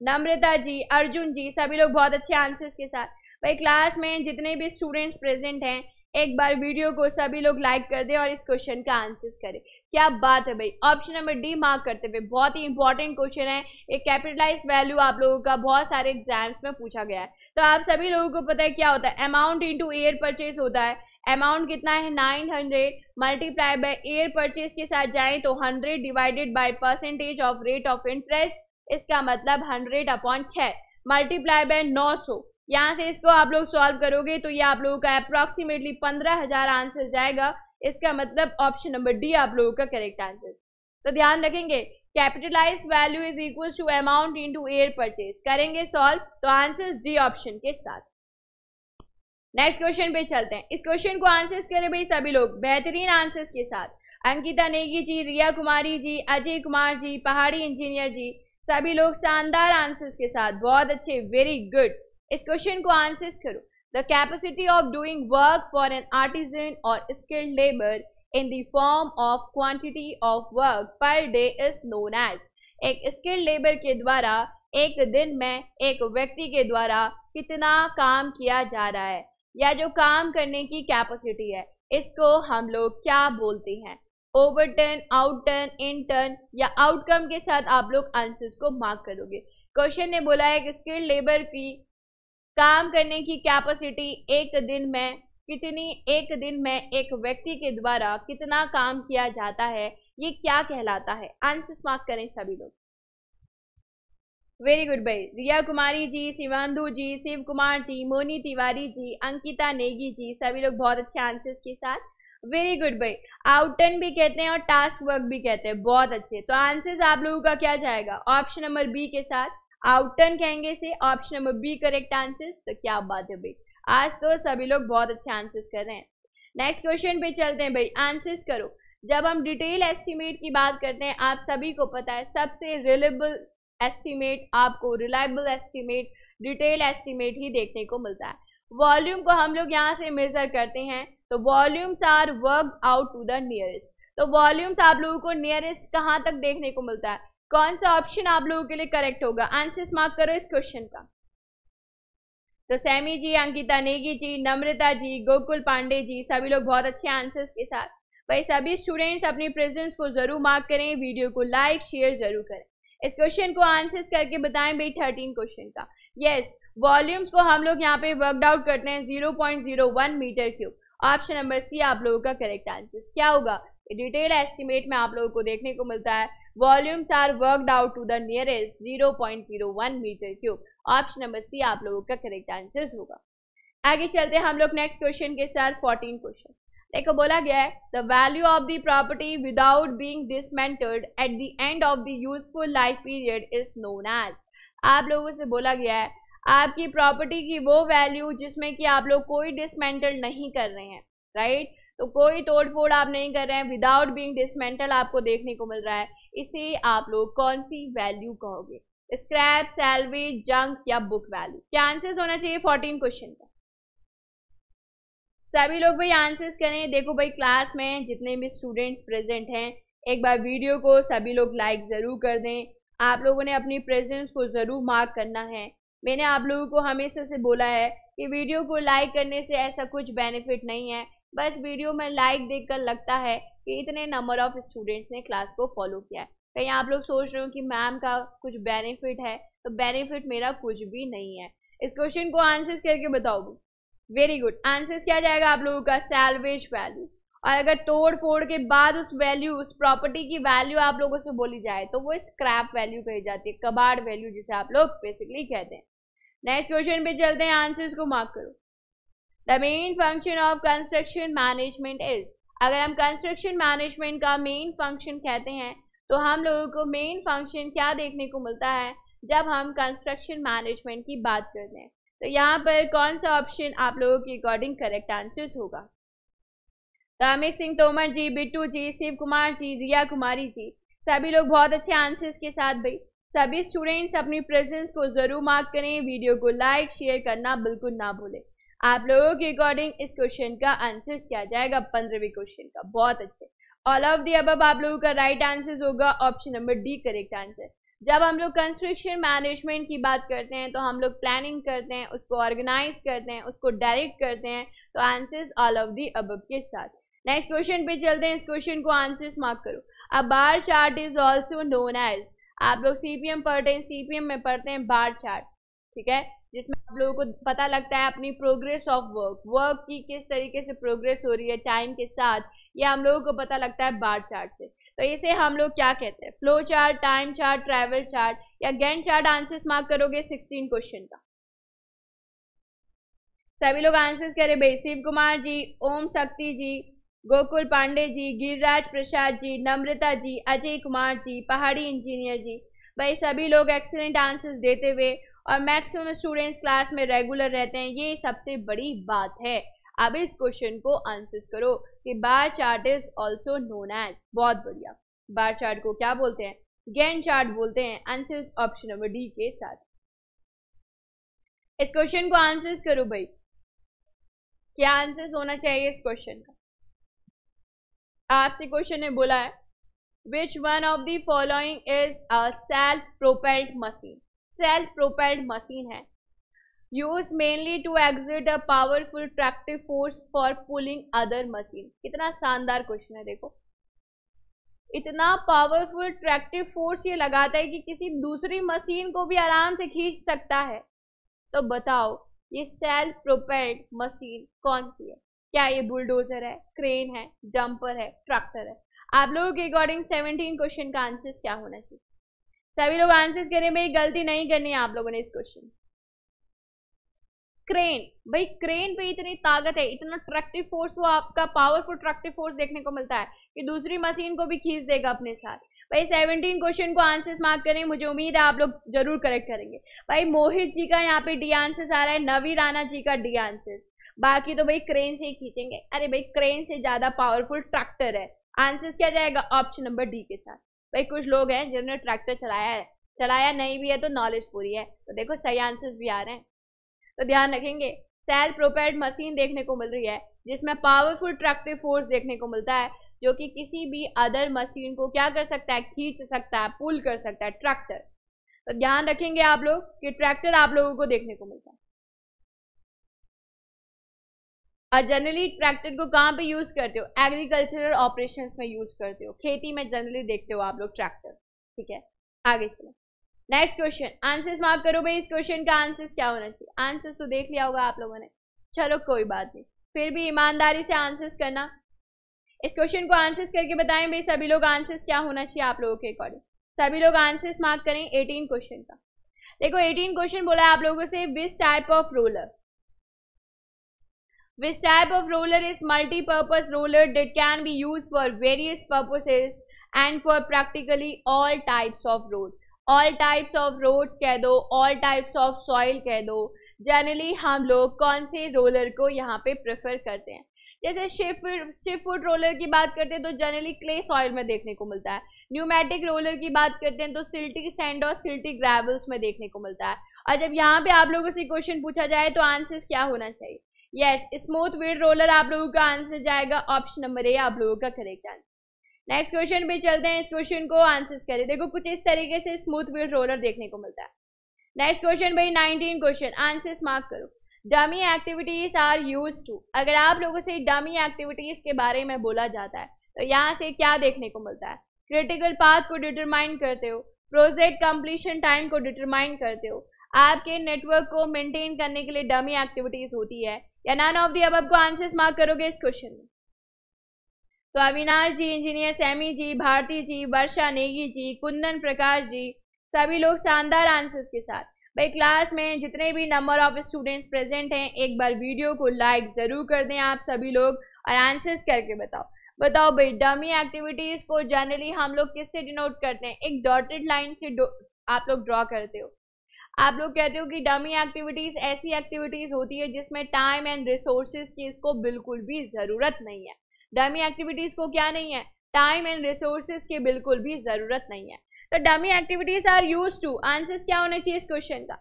नम्रता जी अर्जुन जी सभी लोग बहुत अच्छे आंसर्स के साथ भाई क्लास में जितने भी स्टूडेंट्स प्रेजेंट हैं एक बार वीडियो को सभी लोग लाइक कर दें और इस क्वेश्चन का आंसर करें क्या बात है भाई ऑप्शन नंबर डी मार्क करते हुए बहुत ही इंपॉर्टेंट क्वेश्चन है एक कैपिटलाइज वैल्यू आप लोगों का बहुत सारे एग्जाम्स में पूछा गया है तो आप सभी लोगों को पता है क्या होता है अमाउंट इंटू एयर परचेज होता है अमाउंट कितना है nine hundred multiply by year purchase के साथ जाएं तो hundred divided by percentage of rate of interest इसका मतलब हंड्रेड अपॉन छः मल्टीप्लाई बाय नौ सौ यहाँ से इसको आप लोग सॉल्व करोगे तो ये आप लोगों का अप्रोक्सीमेटली पंद्रह हजार आंसर जाएगा इसका मतलब ऑप्शन नंबर डी आप लोगों का करेक्ट आंसर तो ध्यान रखेंगे capitalize value is equal to amount to year purchase करेंगे सॉल्व तो आंसर डी ऑप्शन के साथ नेक्स्ट क्वेश्चन पे चलते हैं इस क्वेश्चन को आंसर्स करें भाई सभी लोग बेहतरीन आंसर्स के साथ अंकिता नेगी जी रिया कुमारी जी अजय कुमार जी पहाड़ी इंजीनियर जी सभी लोग शानदार आंसर्स के साथ बहुत अच्छे वेरी गुड इस क्वेश्चन को आंसर्स करो the capacity of doing work for an artisan or skilled labour in the form of quantity of work per day is known as एक स्किल्ड लेबर के द्वारा एक दिन में एक व्यक्ति के द्वारा कितना काम किया जा रहा है या जो काम करने की कैपेसिटी है इसको हम लोग क्या बोलते हैं over turn out turn in turn या आउटकम के साथ आप लोग आंसर्स को मार्क करोगे क्वेश्चन ने बोला है कि स्किल्ड लेबर की काम करने की कैपेसिटी एक दिन में कितनी एक दिन में एक व्यक्ति के द्वारा कितना काम किया जाता है ये क्या कहलाता है आंसर्स मार्क करें सभी लोग वेरी गुड भाई रिया कुमारी जी शिवानंदू जी शिव कुमार जी मोनी तिवारी जी अंकिता नेगी जी सभी लोग बहुत अच्छे आंसर्स के साथ वेरी गुड भाई आउटन भी कहते हैं और टास्क वर्क भी कहते हैं बहुत अच्छे तो आंसर्स आप लोगों का क्या जाएगा ऑप्शन नंबर बी के साथ आउटन कहेंगे से option number B correct answers तो क्या बात है भाई आज तो सभी लोग बहुत अच्छे आंसर्स कर रहे हैं नेक्स्ट क्वेश्चन पे चलते हैं भाई आंसर्स करो जब हम डिटेल एस्टिमेट की बात करते हैं आप सभी को पता है सबसे रिलेबल एस्टीमेट आपको रिलायबल एस्टीमेट डिटेल एस्टीमेट ही देखने को मिलता है वॉल्यूम को हम लोग यहाँ से मेजर करते हैं तो volumes are work out to the nearest तो वॉल्यूम्स आप लोगों को नियरेस्ट कहाँ तक देखने को मिलता है कौन सा ऑप्शन आप लोगों के लिए करेक्ट होगा आंसर मार्क करो इस क्वेश्चन का तो सैमी जी अंकिता नेगी जी नम्रता जी गोकुल पांडे जी सभी लोग बहुत अच्छे आंसर्स के साथ भाई सभी स्टूडेंट्स अपनी प्रेजेंस को जरूर मार्क करें वीडियो को लाइक शेयर जरूर करें इस क्वेश्चन को आंसर करके बताएं भाई थर्टीन क्वेश्चन का यस yes, वॉल्यूम्स को हम लोग यहाँ पे वर्कड आउट करते हैं zero point zero one metre cube option number C आप लोगों का करेक्ट आंसर क्या होगा डिटेल एस्टिमेट में आप लोगों को देखने को मिलता है volumes are worked out to the nearest zero point zero one metre cube option number C आप लोगों का करेक्ट आंसर होगा आगे चलते हैं हम लोग नेक्स्ट क्वेश्चन के साथ फोर्टीन क्वेश्चन देखो बोला गया है the value of the property without being dismantled at the end of the useful life period is known as आप लोगों से बोला गया है आपकी प्रॉपर्टी की वो वैल्यू जिसमें कि आप लोग कोई डिसमेंटल नहीं कर रहे हैं राइट right? तो कोई तोड़ फोड़ आप नहीं कर रहे हैं विदाउट बींग डिसमेंटल आपको देखने को मिल रहा है इसे आप लोग कौन सी वैल्यू कहोगे स्क्रैप सैलरी जंक या बुक वैल्यू क्या आंसर होना चाहिए फोर्टीन क्वेश्चन का सभी लोग भाई आंसर्स करें देखो भाई क्लास में जितने भी स्टूडेंट्स प्रेजेंट हैं एक बार वीडियो को सभी लोग लाइक ज़रूर कर दें आप लोगों ने अपनी प्रेजेंस को ज़रूर मार्क करना है मैंने आप लोगों को हमेशा से बोला है कि वीडियो को लाइक करने से ऐसा कुछ बेनिफिट नहीं है बस वीडियो में लाइक देख लगता है कि इतने नंबर ऑफ स्टूडेंट्स ने क्लास को फॉलो किया है कहीं आप लोग सोच रहे हो कि मैम का कुछ बेनिफिट है तो बेनिफिट मेरा कुछ भी नहीं है इस क्वेश्चन को आंसर करके बताओ वेरी गुड आंसर क्या जाएगा आप लोगों का सैलवेज वैल्यू और अगर तोड़ फोड़ के बाद उस वैल्यू उस प्रॉपर्टी की वैल्यू आप लोगों से बोली जाए तो वो स्क्रैप वैल्यू कही जाती है कबाड़ वैल्यू जिसे आप लोग बेसिकली कहते हैं नेक्स्ट क्वेश्चन पे चलते हैं आंसर्स को मार्क करो the main function of construction management is अगर हम कंस्ट्रक्शन मैनेजमेंट का मेन फंक्शन कहते हैं तो हम लोगों को मेन फंक्शन क्या देखने को मिलता है जब हम कंस्ट्रक्शन मैनेजमेंट की बात करते हैं तो यहाँ पर कौन सा ऑप्शन आप लोगों के अकॉर्डिंग करेक्ट आंसर्स होगा रामेश सिंह तोमर जी बिट्टू जी शिव कुमार जी रिया कुमारी जी सभी लोग बहुत अच्छे आंसर्स के साथ भाई सभी स्टूडेंट्स अपनी प्रेजेंस को ज़रूर मार्क करें वीडियो को लाइक शेयर करना बिल्कुल ना भूलें आप लोगों के अकॉर्डिंग इस क्वेश्चन का आंसर क्या जाएगा पंद्रहवें क्वेश्चन का बहुत अच्छे ऑल ऑफ दी अब आप लोगों का राइट आंसर होगा option number D correct answer जब हम लोग कंस्ट्रक्शन मैनेजमेंट की बात करते हैं तो हम लोग प्लानिंग करते हैं उसको ऑर्गेनाइज करते हैं उसको डायरेक्ट करते हैं तो आंसर्स ऑल ऑफ दी अब के साथ नेक्स्ट क्वेश्चन पे चलते हैं इस क्वेश्चन को आंसर्स मार्क करो अब bar chart is also known as आप लोग सीपीएम पढ़ते हैं सीपीएम में पढ़ते हैं बार चार्ट ठीक है जिसमें आप लोगों को पता लगता है अपनी प्रोग्रेस ऑफ वर्क वर्क की किस तरीके से प्रोग्रेस हो रही है टाइम के साथ ये हम लोगों को पता लगता है बार चार्ट से तो इसे हम लोग क्या कहते हैं flow chart time chart travel chart या गैन चार्ट आंसर्स मार्क करोगे सिक्सटीन क्वेश्चन का सभी लोग आंसर्स रहे भाई शिव कुमार जी ओम शक्ति जी गोकुल पांडे जी गिरिराज प्रसाद जी नम्रता जी अजय कुमार जी पहाड़ी इंजीनियर जी भाई सभी लोग एक्सीलेंट आंसर्स देते हुए और मैक्सिमम स्टूडेंट्स क्लास में रेगुलर रहते हैं ये सबसे बड़ी बात है अब इस क्वेश्चन को आंसर करो कि bar chart is also known as बहुत बढ़िया बार चार्ट को क्या बोलते हैं गैन चार्ट बोलते हैं आंसर ऑप्शन नंबर डी के साथ इस क्वेश्चन को आंसर करो भाई क्या आंसर होना चाहिए इस क्वेश्चन का आपसे क्वेश्चन ने बोला है which one of the following is a self propelled machine self propelled machine है use mainly to exit a powerful tractive force for pulling other machine कितना शानदार क्वेश्चन है देखो इतना पावरफुल ट्रैक्टिव फोर्स ये लगाता है कि किसी दूसरी मशीन को भी आराम से खींच सकता है तो बताओ ये सेल्फ प्रोपेल्ड मशीन कौन सी है क्या ये बुलडोजर है क्रेन है डंपर है ट्रैक्टर है आप लोगों के अकॉर्डिंग सेवनटीन क्वेश्चन का आंसर क्या होना चाहिए सभी लोग आंसर्स करें में गलती नहीं करनी है आप लोगों ने इस क्वेश्चन क्रेन भाई क्रेन पे इतनी ताकत है इतना ट्रैक्टिव फोर्स वो आपका पावरफुल ट्रैक्टिव फोर्स देखने को मिलता है कि दूसरी मशीन को भी खींच देगा अपने साथ भाई सेवनटीन क्वेश्चन को आंसर्स मार्क करें मुझे उम्मीद है आप लोग जरूर करेक्ट करेंगे भाई मोहित जी का यहाँ पे डी आंसर्स आ रहा है नवी राणा जी का डी आंसर्स बाकी तो भाई क्रेन से ही खींचेंगे अरे भाई क्रेन से ज़्यादा पावरफुल ट्रैक्टर है आंसर्स क्या जाएगा ऑप्शन नंबर डी के साथ भाई कुछ लोग हैं जिन्होंने ट्रैक्टर चलाया है चलाया नहीं भी है तो नॉलेज पूरी है तो देखो सही आंसर्स भी आ रहे हैं तो ध्यान रखेंगे सेल प्रोपेड मशीन देखने को मिल रही है जिसमें पावरफुल ट्रैक्टिव फोर्स देखने को मिलता है जो कि किसी भी अदर मशीन को क्या कर सकता है खींच सकता है पुल कर सकता है ट्रैक्टर तो ध्यान रखेंगे आप लोग कि ट्रैक्टर आप लोगों को देखने को मिलता है और जनरली ट्रैक्टर को कहाँ पे यूज करते हो एग्रीकल्चरल ऑपरेशंस में यूज करते हो खेती में जनरली देखते हो आप लोग ट्रैक्टर ठीक है आगे चलो नेक्स्ट क्वेश्चन आंसर्स मार्क करो भाई इस क्वेश्चन का आंसर्स क्या होना चाहिए आंसर्स तो देख लिया होगा आप लोगों ने चलो कोई बात नहीं फिर भी ईमानदारी से आंसर्स करना इस क्वेश्चन को आंसर्स करके बताएं भाई सभी लोग आंसर्स क्या होना चाहिए आप लोगों के अकॉर्डिंग सभी लोग आंसर्स मार्क करें एटीन क्वेश्चन का देखो एटीन क्वेश्चन बोला आप लोगों से which type of roller which type of roller is multipurpose roller it can be use for various various and for practically all types of road all types of roads कह दो all types of soil कह दो generally हम लोग कौन से roller को यहाँ पे प्रेफर करते हैं जैसे शिफुड शिफुड रोलर की बात करते हैं तो जनरली क्ले सॉइल में देखने को मिलता है न्यूमेटिक रोलर की बात करते हैं तो सिल्टी सैंड और सिल्टी ग्रेवल्स में देखने को मिलता है और जब यहाँ पे आप लोगों से क्वेश्चन पूछा जाए तो आंसर क्या होना चाहिए यस स्मूथ वेड रोलर आप लोगों का आंसर जाएगा ऑप्शन नंबर ए आप लोगों का करेक्ट आंसर नेक्स्ट क्वेश्चन पे चलते हैं इस क्वेश्चन को आंसर करें देखो कुछ इस तरीके से स्मूथ व्हील रोलर देखने को मिलता है नेक्स्ट क्वेश्चन भाई नाइनटीन क्वेश्चन आंसर्स मार्क करो dummy activities are use to अगर आप लोगों से डमी एक्टिविटीज के बारे में बोला जाता है तो यहाँ से क्या देखने को मिलता है क्रिटिकल पाथ को डिटरमाइन करते हो प्रोजेक्ट कंप्लीशन टाइम को डिटरमाइन करते हो आपके नेटवर्क को मेंटेन करने के लिए डमी एक्टिविटीज होती है या नान ऑफ दी अब आपको आंसर्स मार्क करोगे इस क्वेश्चन में तो अविनाश जी इंजीनियर सैमी जी भारती जी वर्षा नेगी जी कुंदन प्रकाश जी सभी लोग शानदार आंसर्स के साथ भाई क्लास में जितने भी नंबर ऑफ स्टूडेंट्स प्रेजेंट हैं एक बार वीडियो को लाइक ज़रूर कर दें आप सभी लोग और आंसर्स करके बताओ बताओ भाई डमी एक्टिविटीज़ को जनरली हम लोग किससे डिनोट करते हैं एक डॉटेड लाइन से आप लोग ड्रॉ करते हो आप लोग कहते हो कि डमी एक्टिविटीज़ ऐसी एक्टिविटीज़ होती है जिसमें टाइम एंड रिसोर्सेज की इसको बिल्कुल भी ज़रूरत नहीं है डमी एक्टिविटीज़ को क्या नहीं है टाइम एंड रिसोर्सेज की बिल्कुल भी ज़रूरत नहीं है तो dummy activities are use to answer क्या होना चाहिए इस क्वेश्चन का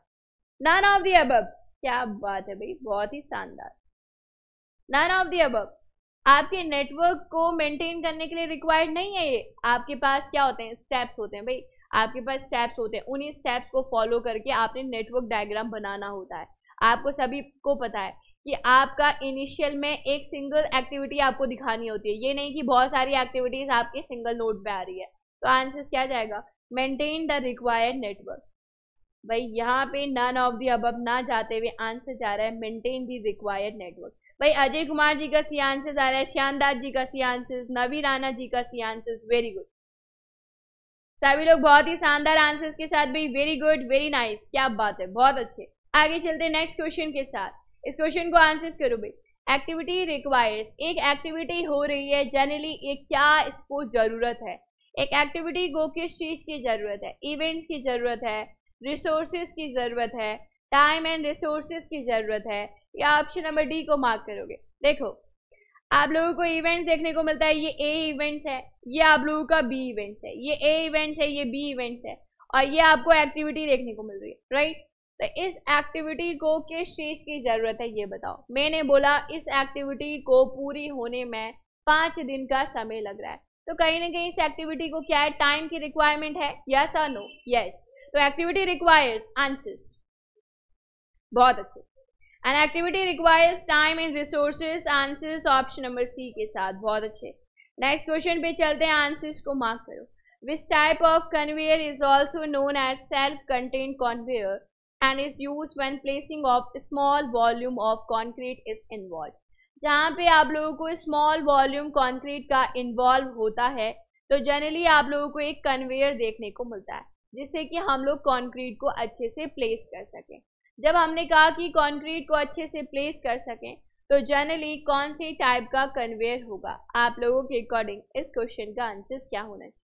नन ऑफ दी अब क्या बात है भाई बहुत ही शानदार नन ऑफ दी अब आपके नेटवर्क को मेंटेन करने के लिए रिक्वायर्ड नहीं है ये आपके पास क्या होते हैं स्टेप्स होते हैं भाई आपके पास स्टेप्स होते हैं उन्हीं स्टेप्स को फॉलो करके आपने नेटवर्क डायग्राम बनाना होता है आपको सभी को पता है कि आपका इनिशियल में एक सिंगल एक्टिविटी आपको दिखानी होती है ये नहीं कि बहुत सारी एक्टिविटीज आपके सिंगल नोट पे आ रही है तो आंसर क्या जाएगा मेंटेन द रिक्वायर्ड नेटवर्क भाई यहाँ पे नन ऑफ दी अब ना जाते हुए आंसर जा रहा है मेंटेन दी रिक्वायर्ड नेटवर्क भाई अजय कुमार जी का सी आंसर आ रहा है श्यामदास जी का सी आंसर नवी राणा जी का सी आंसर वेरी गुड सभी लोग बहुत ही शानदार आंसर्स के साथ भाई वेरी गुड वेरी नाइस क्या बात है बहुत अच्छे आगे चलते नेक्स्ट क्वेश्चन के साथ इस क्वेश्चन को आंसर करो भाई एक्टिविटी रिक्वायर्स एक एक्टिविटी हो रही है जनरली ये क्या इसको ज़रूरत है एक एक्टिविटी को किस चीज़ की ज़रूरत है इवेंट की ज़रूरत है रिसोर्सेज की ज़रूरत है टाइम एंड रिसोर्सेज की ज़रूरत है या ऑप्शन नंबर डी को मार्क करोगे देखो आप लोगों को इवेंट देखने को मिलता है ये ए इवेंट्स है ये आप लोगों का बी इवेंट्स है ये ए इवेंट्स है ये बी इवेंट्स है और ये आपको एक्टिविटी देखने को मिल रही है राइट तो इस एक्टिविटी को किस चीज़ की ज़रूरत है ये बताओ मैंने बोला इस एक्टिविटी को पूरी होने में पांच दिन का समय लग रहा है तो कहीं ना कहीं इस एक्टिविटी को क्या है टाइम की रिक्वायरमेंट है यस और नो यस तो एक्टिविटी रिक्वायर्स आंसर्स बहुत अच्छे and activity requires time and resources answers option number C के साथ बहुत अच्छे नेक्स्ट क्वेश्चन पे चलते हैं आंसर्स को मार्क करो which type of conveyor is also known as self content conveyor and is use when placing of small volume of concrete is involve जहाँ पे आप लोगों को स्मॉल वॉल्यूम कॉन्क्रीट का इन्वॉल्व होता है तो जनरली आप लोगों को एक कन्वेयर देखने को मिलता है जिससे कि हम लोग कॉन्क्रीट को अच्छे से प्लेस कर सकें जब हमने कहा कि कॉन्क्रीट को अच्छे से प्लेस कर सकें तो जनरली कौन से टाइप का कन्वेयर होगा आप लोगों के अकॉर्डिंग इस क्वेश्चन का आंसर क्या होना चाहिए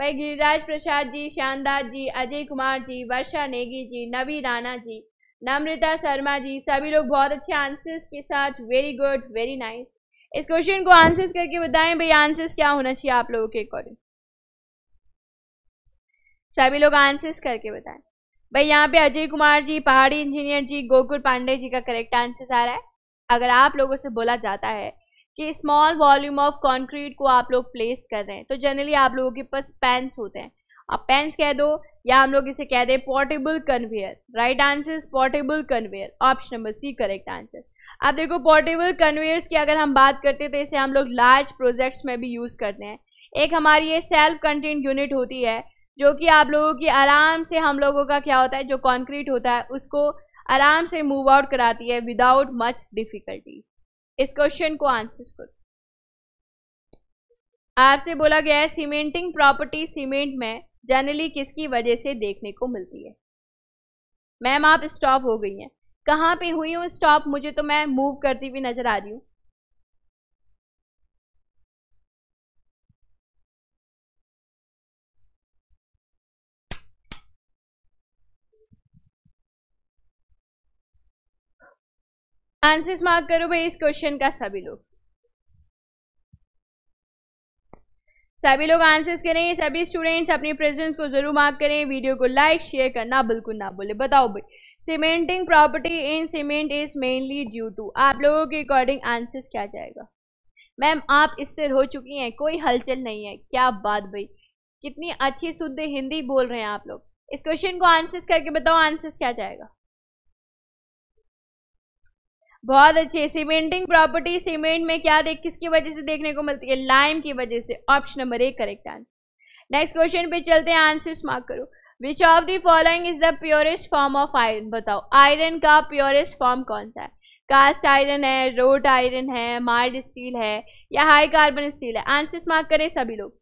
भाई गिरिराज प्रसाद जी शानदार जी अजय कुमार जी वर्षा नेगी जी नवी राणा जी नम्रता शर्मा जी सभी लोग बहुत अच्छे आंसर्स के साथ वेरी गुड वेरी नाइस इस क्वेश्चन को आंसर्स करके बताएं भाई आंसर्स क्या होना चाहिए आप लोगों के अकॉर्डिंग सभी लोग आंसर्स करके बताएं भाई यहाँ पे अजय कुमार जी पहाड़ी इंजीनियर जी गोकुल पांडे जी का करेक्ट आंसर आ रहा है अगर आप लोगों से बोला जाता है कि स्मॉल वॉल्यूम ऑफ कॉन्क्रीट को आप लोग प्लेस कर रहे हैं तो जनरली आप लोगों के पास पेंस होते हैं आप पेंस कह दो या हम लोग इसे कह दें portable conveyor right answer portable conveyor option number C correct answer आप देखो पोर्टेबल कन्वेयर्स की अगर हम बात करते हैं तो इसे हम लोग लार्ज प्रोजेक्ट्स में भी यूज़ करते हैं एक हमारी ये सेल्फ कंटेंट यूनिट होती है जो कि आप लोगों की आराम से हम लोगों का क्या होता है जो कॉन्क्रीट होता है उसको आराम से मूव आउट कराती है विदाउट मच डिफ़िकल्टी इस क्वेश्चन को आंसर करो आपसे बोला गया है सीमेंटिंग प्रॉपर्टी सीमेंट में जनरली किसकी वजह से देखने को मिलती है मैम आप स्टॉप हो गई हैं कहाँ पे हुई हूँ स्टॉप मुझे तो मैं मूव करती हुई नजर आ रही हूँ आंसर्स मार्क करो भाई इस क्वेश्चन का सभी लोग सभी लोग आंसर्स करें सभी स्टूडेंट्स अपनी प्रेजेंस को जरूर मार्क करें वीडियो को लाइक शेयर करना बिल्कुल ना बोले बताओ भाई cementing property in cement is mainly due to आप लोगों के अकॉर्डिंग आंसर्स क्या जाएगा मैम आप स्थिर हो चुकी हैं कोई हलचल नहीं है क्या बात भाई कितनी अच्छी शुद्ध हिंदी बोल रहे हैं आप लोग इस क्वेश्चन को आंसर्स करके बताओ आंसर्स क्या जाएगा बहुत अच्छे सीमेंटिंग प्रॉपर्टी सीमेंट में क्या देख किसकी वजह से देखने को मिलती है लाइम की वजह से ऑप्शन नंबर एक करेक्ट आंसर नेक्स्ट क्वेश्चन पे चलते हैं आंसर मार्क करो which of the following is the purest form of iron बताओ आयरन का प्योरेस्ट फॉर्म कौन सा है कास्ट आयरन है रोड आयरन है माइल्ड स्टील है या हाई कार्बन स्टील है आंसर मार्क करें सभी लोग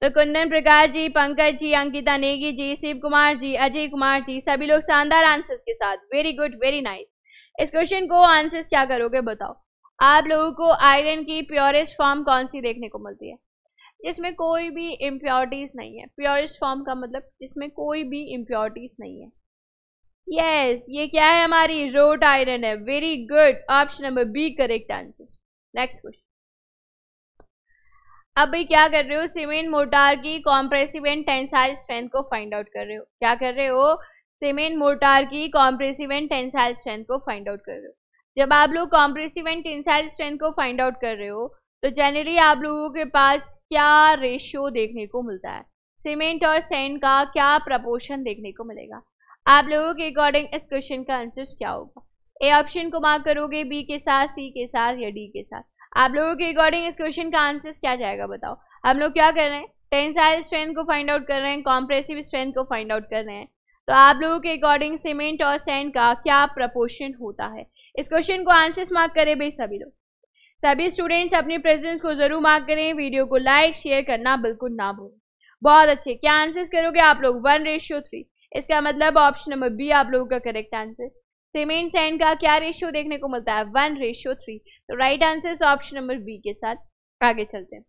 तो कुंदन प्रकाश जी पंकज जी अंकिता नेगी जी शिव कुमार जी अजय कुमार जी सभी लोग शानदार आंसर्स के साथ वेरी गुड वेरी नाइस इस क्वेश्चन को आंसर्स क्या करोगे बताओ आप लोगों को आयरन की प्योरेस्ट फॉर्म कौन सी देखने को मिलती है जिसमें कोई भी इम्प्योरिटीज नहीं है प्योरेस्ट फॉर्म का मतलब जिसमें कोई भी इम्प्योरिटीज नहीं है यस yes, ये क्या है हमारी रोट आयरन है very good option number B correct answer next question अब भाई क्या कर रहे हो सीमेंट मोटार की कॉम्प्रेसिव एंड टेंसाइल स्ट्रेंथ को फाइंड आउट कर रहे हो क्या कर रहे हो सीमेंट मोर्टार की कॉम्प्रेसिव एंड टेंसाइल स्ट्रेंथ को फाइंड आउट कर रहे हो जब आप लोग कॉम्प्रेसिव एंड टेंसाइल स्ट्रेंथ को फाइंड आउट कर रहे हो तो जनरली आप लोगों के पास क्या रेशियो देखने को मिलता है सीमेंट और सैंड का क्या प्रपोर्शन देखने को मिलेगा आप लोगों के अकॉर्डिंग इस क्वेश्चन का आंसर क्या होगा ए ऑप्शन को मार्क करोगे बी के साथ सी के साथ या डी के साथ आप लोगों के अकॉर्डिंग इस क्वेश्चन का आंसर क्या जाएगा बताओ हम लोग क्या कर रहे हैं टेंसाइल स्ट्रेंथ को फाइंड आउट कर रहे हैं कॉम्प्रेसिव स्ट्रेंथ को फाइंड आउट कर रहे हैं तो आप लोगों के अकॉर्डिंग सीमेंट और सैंड का क्या प्रपोर्शन होता है इस क्वेश्चन को आंसर्स मार्क करें भाई सभी लोग सभी स्टूडेंट्स अपनी प्रेजेंस को जरूर मार्क करें वीडियो को लाइक शेयर करना बिल्कुल ना भूलें बहुत अच्छे क्या आंसर्स करोगे आप लोग वन रेशियो थ्री इसका मतलब ऑप्शन नंबर बी आप लोगों का करेक्ट आंसर सीमेंट सैंड का क्या रेशियो देखने को मिलता है वन रेशियो थ्री तो right answer option number B के साथ आगे चलते हैं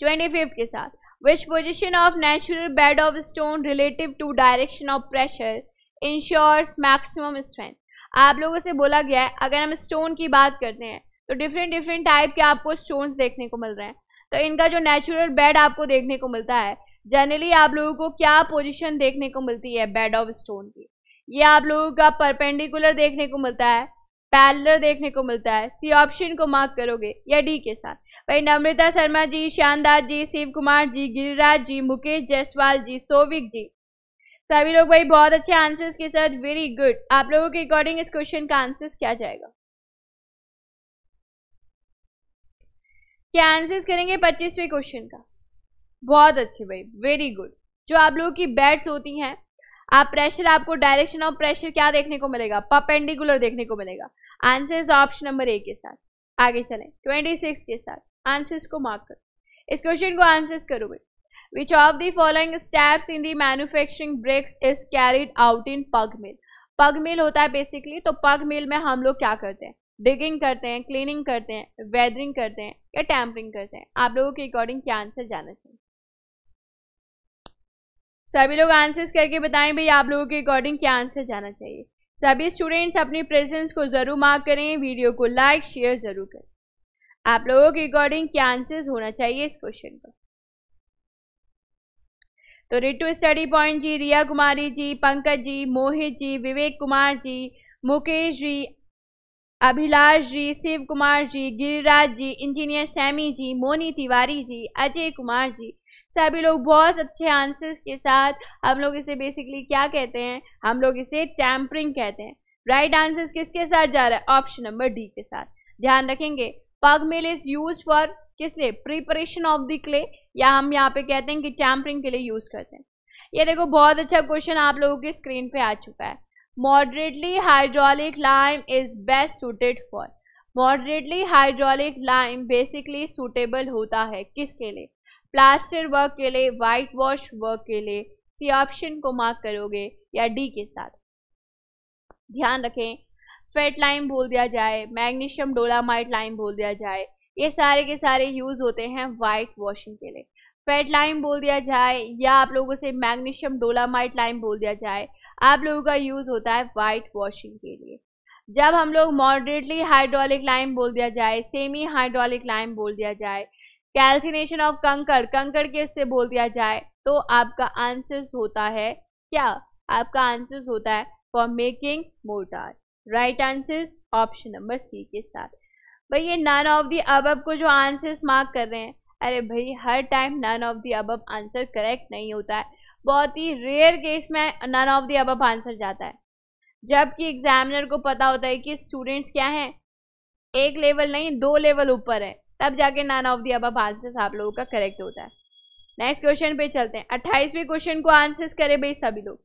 ट्वेंटी फिफ्थ के साथ which position of natural bed of stone relative to direction of pressure ensures maximum strength आप लोगों से बोला गया है अगर हम स्टोन की बात करते हैं तो डिफरेंट डिफरेंट टाइप के आपको स्टोन देखने को मिल रहे हैं तो इनका जो नेचुरल बेड आपको देखने को मिलता है जनरली आप लोगों को क्या पोजीशन देखने को मिलती है बेड ऑफ स्टोन की ये आप लोगों का परपेंडिकुलर देखने को मिलता है पैलर देखने को मिलता है सी ऑप्शन को मार्क करोगे या डी के साथ वहीं नम्रता शर्मा जी शानदार जी शिव कुमार जी गिरिराज जी मुकेश जायसवाल जी सोविक जी सभी लोग भाई बहुत अच्छे आंसर्स के साथ वेरी गुड आप लोगों के अकॉर्डिंग इस क्वेश्चन का आंसर्स क्या जाएगा क्या आंसर्स करेंगे पच्चीसवें क्वेश्चन का बहुत अच्छे भाई वेरी गुड जो आप लोगों की बैट्स होती हैं आप प्रेशर आपको डायरेक्शन ऑफ प्रेशर क्या देखने को मिलेगा पपेंडिकुलर देखने को मिलेगा आंसर्स ऑप्शन नंबर ए के साथ आगे चलें ट्वेंटी सिक्स के साथ आंसर्स को मार्क करो इस क्वेश्चन को आंसर्स करो भाई which of the following steps in the manufacturing bricks is carried out in pug mill पग मिल होता है बेसिकली तो पग मिल में हम लोग क्या करते हैं डिगिंग करते हैं क्लीनिंग करते हैं वेदरिंग करते हैं या टैम्परिंग करते हैं आप लोगों के अकॉर्डिंग क्या आंसर जाना चाहिए सभी लोग आंसर्स करके बताएं भाई आप लोगों के अकॉर्डिंग क्या आंसर जाना चाहिए सभी स्टूडेंट्स अपनी प्रेजेंस को ज़रूर मार्क करें वीडियो को लाइक शेयर ज़रूर करें आप लोगों के अकॉर्डिंग क्या आंसर्स होना चाहिए इस क्वेश्चन का तो Ritu study point ji Riya Kumari ji Pankaj ji Mohit ji Vivek Kumar ji Mukesh ji Abhilash ji Shiv Kumar ji Giriraj ji engineer Sami ji Moni Tiwari ji Ajay Kumar ji सभी लोग बहुत अच्छे आंसर्स के साथ हम लोग इसे बेसिकली क्या कहते हैं हम लोग इसे टैम्परिंग कहते हैं राइट right आंसर्स किसके साथ जा रहा है ऑप्शन नंबर डी के साथ ध्यान रखेंगे पग मिल इज यूज फॉर किस लिए प्रिपरेशन ऑफ द क्ले या हम यहाँ पे कहते हैं कि टैम्परिंग के लिए यूज करते हैं ये देखो बहुत अच्छा क्वेश्चन आप लोगों की स्क्रीन पे आ चुका है moderately hydraulic lime is best suited for moderately hydraulic lime basically suitable होता है किसके लिए प्लास्टर वर्क के लिए वाइट वॉश वर्क के लिए सी ऑप्शन को मार्क करोगे या डी के साथ ध्यान रखें फेट लाइम बोल दिया जाए मैग्नीशियम डोलामाइट लाइम बोल दिया जाए ये सारे के सारे यूज़ होते हैं वाइट वॉशिंग के लिए फेट लाइम बोल दिया जाए या आप लोगों से मैग्नीशियम डोलामाइट लाइम बोल दिया जाए आप लोगों का यूज़ होता है वाइट वॉशिंग के लिए जब हम लोग मॉडरेटली हाइड्रोलिक लाइम बोल दिया जाए सेमी हाइड्रोलिक लाइम बोल दिया जाए कैल्सिनेशन ऑफ कंकड़ कंकड़ के इससे बोल दिया जाए तो आपका आंसर्स होता है क्या आपका आंसर्स होता है for making mortar right answer option number C के साथ भाई ये नन ऑफ दी अब को जो आंसर्स मार्क कर रहे हैं अरे भाई हर time none of the above answer correct नहीं होता है बहुत ही रेयर केस में none of the above answer जाता है जबकि एग्जामिनर को पता होता है कि स्टूडेंट्स क्या हैं एक लेवल नहीं दो लेवल ऊपर है तब जाके none of the above answer आप लोगों का करेक्ट होता है नेक्स्ट क्वेश्चन पे चलते हैं अट्ठाईसवें क्वेश्चन को आंसर्स करें भाई सभी लोग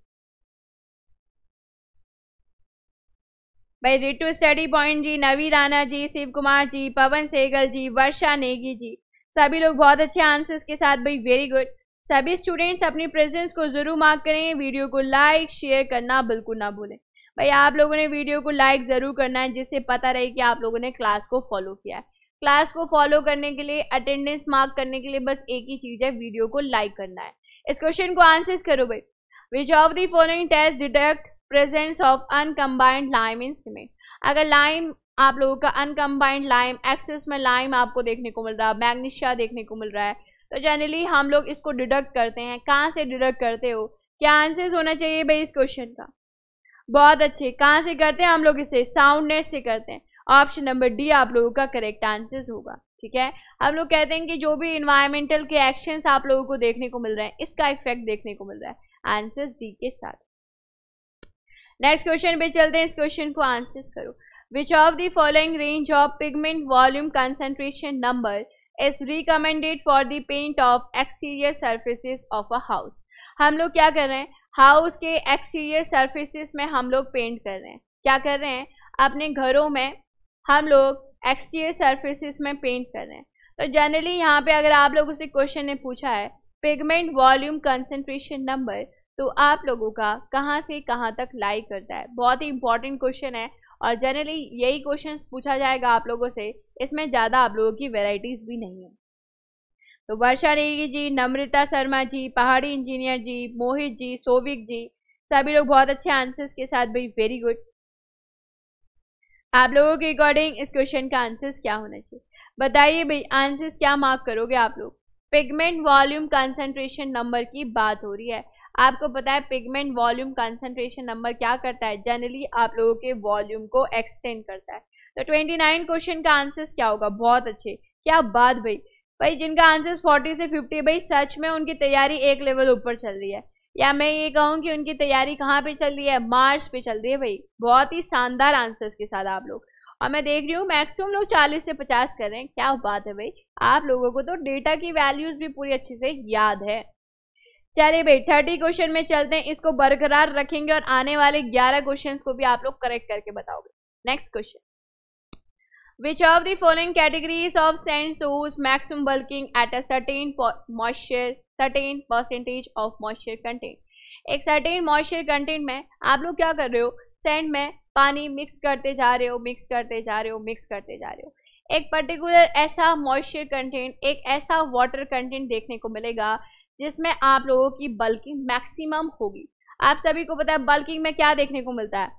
भाई रिटू स्टडी पॉइंट जी नवी राणा जी शिव कुमार जी पवन सेगल जी वर्षा नेगी जी सभी लोग बहुत अच्छे आंसर्स के साथ भाई वेरी गुड सभी स्टूडेंट्स अपनी प्रेजेंस को ज़रूर मार्क करें वीडियो को लाइक शेयर करना बिल्कुल ना भूलें भाई आप लोगों ने वीडियो को लाइक ज़रूर करना है जिससे पता रहे कि आप लोगों ने क्लास को फॉलो किया है क्लास को फॉलो करने के लिए अटेंडेंस मार्क करने के लिए बस एक ही चीज़ है वीडियो को लाइक करना है इस क्वेश्चन को आंसर करो भाई which of the following test detect presence of uncombined lime in cement अगर लाइम आप लोगों का अनकम्बाइंड लाइम एक्सेस में लाइम आपको देखने को मिल रहा है मैग्नीशिया देखने को मिल रहा है तो जनरली हम लोग इसको डिडक्ट करते हैं कहाँ से डिडक्ट करते हो क्या आंसर्स होना चाहिए भाई इस क्वेश्चन का बहुत अच्छे कहाँ से करते हैं हम लोग इसे साउंडनेस से करते हैं ऑप्शन नंबर डी आप लोगों का करेक्ट आंसर होगा ठीक है हम लोग कहते हैं कि जो भी इन्वायरमेंटल के एक्शंस आप लोगों को देखने को मिल रहे हैं इसका इफेक्ट देखने को मिल रहा है आंसर डी के साथ नेक्स्ट क्वेश्चन पे चलते हैं इस क्वेश्चन को आंसर करो which of the following range of pigment volume concentration number is recommended for the paint of exterior surfaces of a house हम लोग क्या कर रहे हैं हाउस के एक्सटीरियर सर्फेसिस में हम लोग पेंट कर रहे हैं क्या कर रहे हैं अपने घरों में हम लोग एक्सटीरियर सर्फेसिस में पेंट कर रहे हैं तो जनरली यहाँ पे अगर आप लोगों से क्वेश्चन ने पूछा है पिगमेंट वॉल्यूम कंसेंट्रेशन नंबर तो आप लोगों का कहाँ से कहाँ तक लाई करता है बहुत ही इंपॉर्टेंट क्वेश्चन है और जनरली यही क्वेश्चन पूछा जाएगा आप लोगों से इसमें ज़्यादा आप लोगों की वेराइटीज़ भी नहीं है तो वर्षा रेगी जी नम्रता शर्मा जी पहाड़ी इंजीनियर जी मोहित जी सोविक जी सभी लोग बहुत अच्छे आंसर्स के साथ भाई वेरी गुड आप लोगों के अकॉर्डिंग इस क्वेश्चन का आंसर्स क्या होना चाहिए बताइए भाई आंसर्स क्या मार्क करोगे आप लोग पिगमेंट वॉल्यूम कंसंट्रेशन नंबर की बात हो रही है आपको पता है पिगमेंट वॉल्यूम कंसंट्रेशन नंबर क्या करता है जनरली आप लोगों के वॉल्यूम को एक्सटेंड करता है तो ट्वेंटी नाइन क्वेश्चन का आंसर्स क्या होगा बहुत अच्छे क्या बात भाई भाई जिनका आंसर्स फोर्टी से फिफ्टी भाई सच में उनकी तैयारी एक लेवल ऊपर चल रही है या मैं ये कहूँ कि उनकी तैयारी कहाँ पे चल रही है मार्च पे चल रही है भाई बहुत ही शानदार आंसर्स के साथ आप लोग और मैं देख रही हूँ मैक्सिमम लोग 40 से 50 कर रहे हैं क्या बात है भाई आप लोगों को तो डेटा की वैल्यूज भी पूरी अच्छे से याद है चलिए भाई थर्टी क्वेश्चन में चलते हैं इसको बरकरार रखेंगे और आने वाले ग्यारह क्वेश्चन को भी आप लोग करेक्ट करके बताओगे next question which of the following categories of sand shows maximum bulking at a certain moisture certain percentage of moisture content एक सर्टेन मॉइस्चर कंटेंट में आप लोग क्या कर रहे हो सेंट में पानी मिक्स करते जा रहे हो मिक्स करते जा रहे हो मिक्स करते जा रहे हो एक पर्टिकुलर ऐसा मॉइस्चर कंटेंट एक ऐसा वाटर कंटेंट देखने को मिलेगा जिसमें आप लोगों की बल्किंग मैक्सिमम होगी आप सभी को पता है बल्किंग में क्या देखने को मिलता है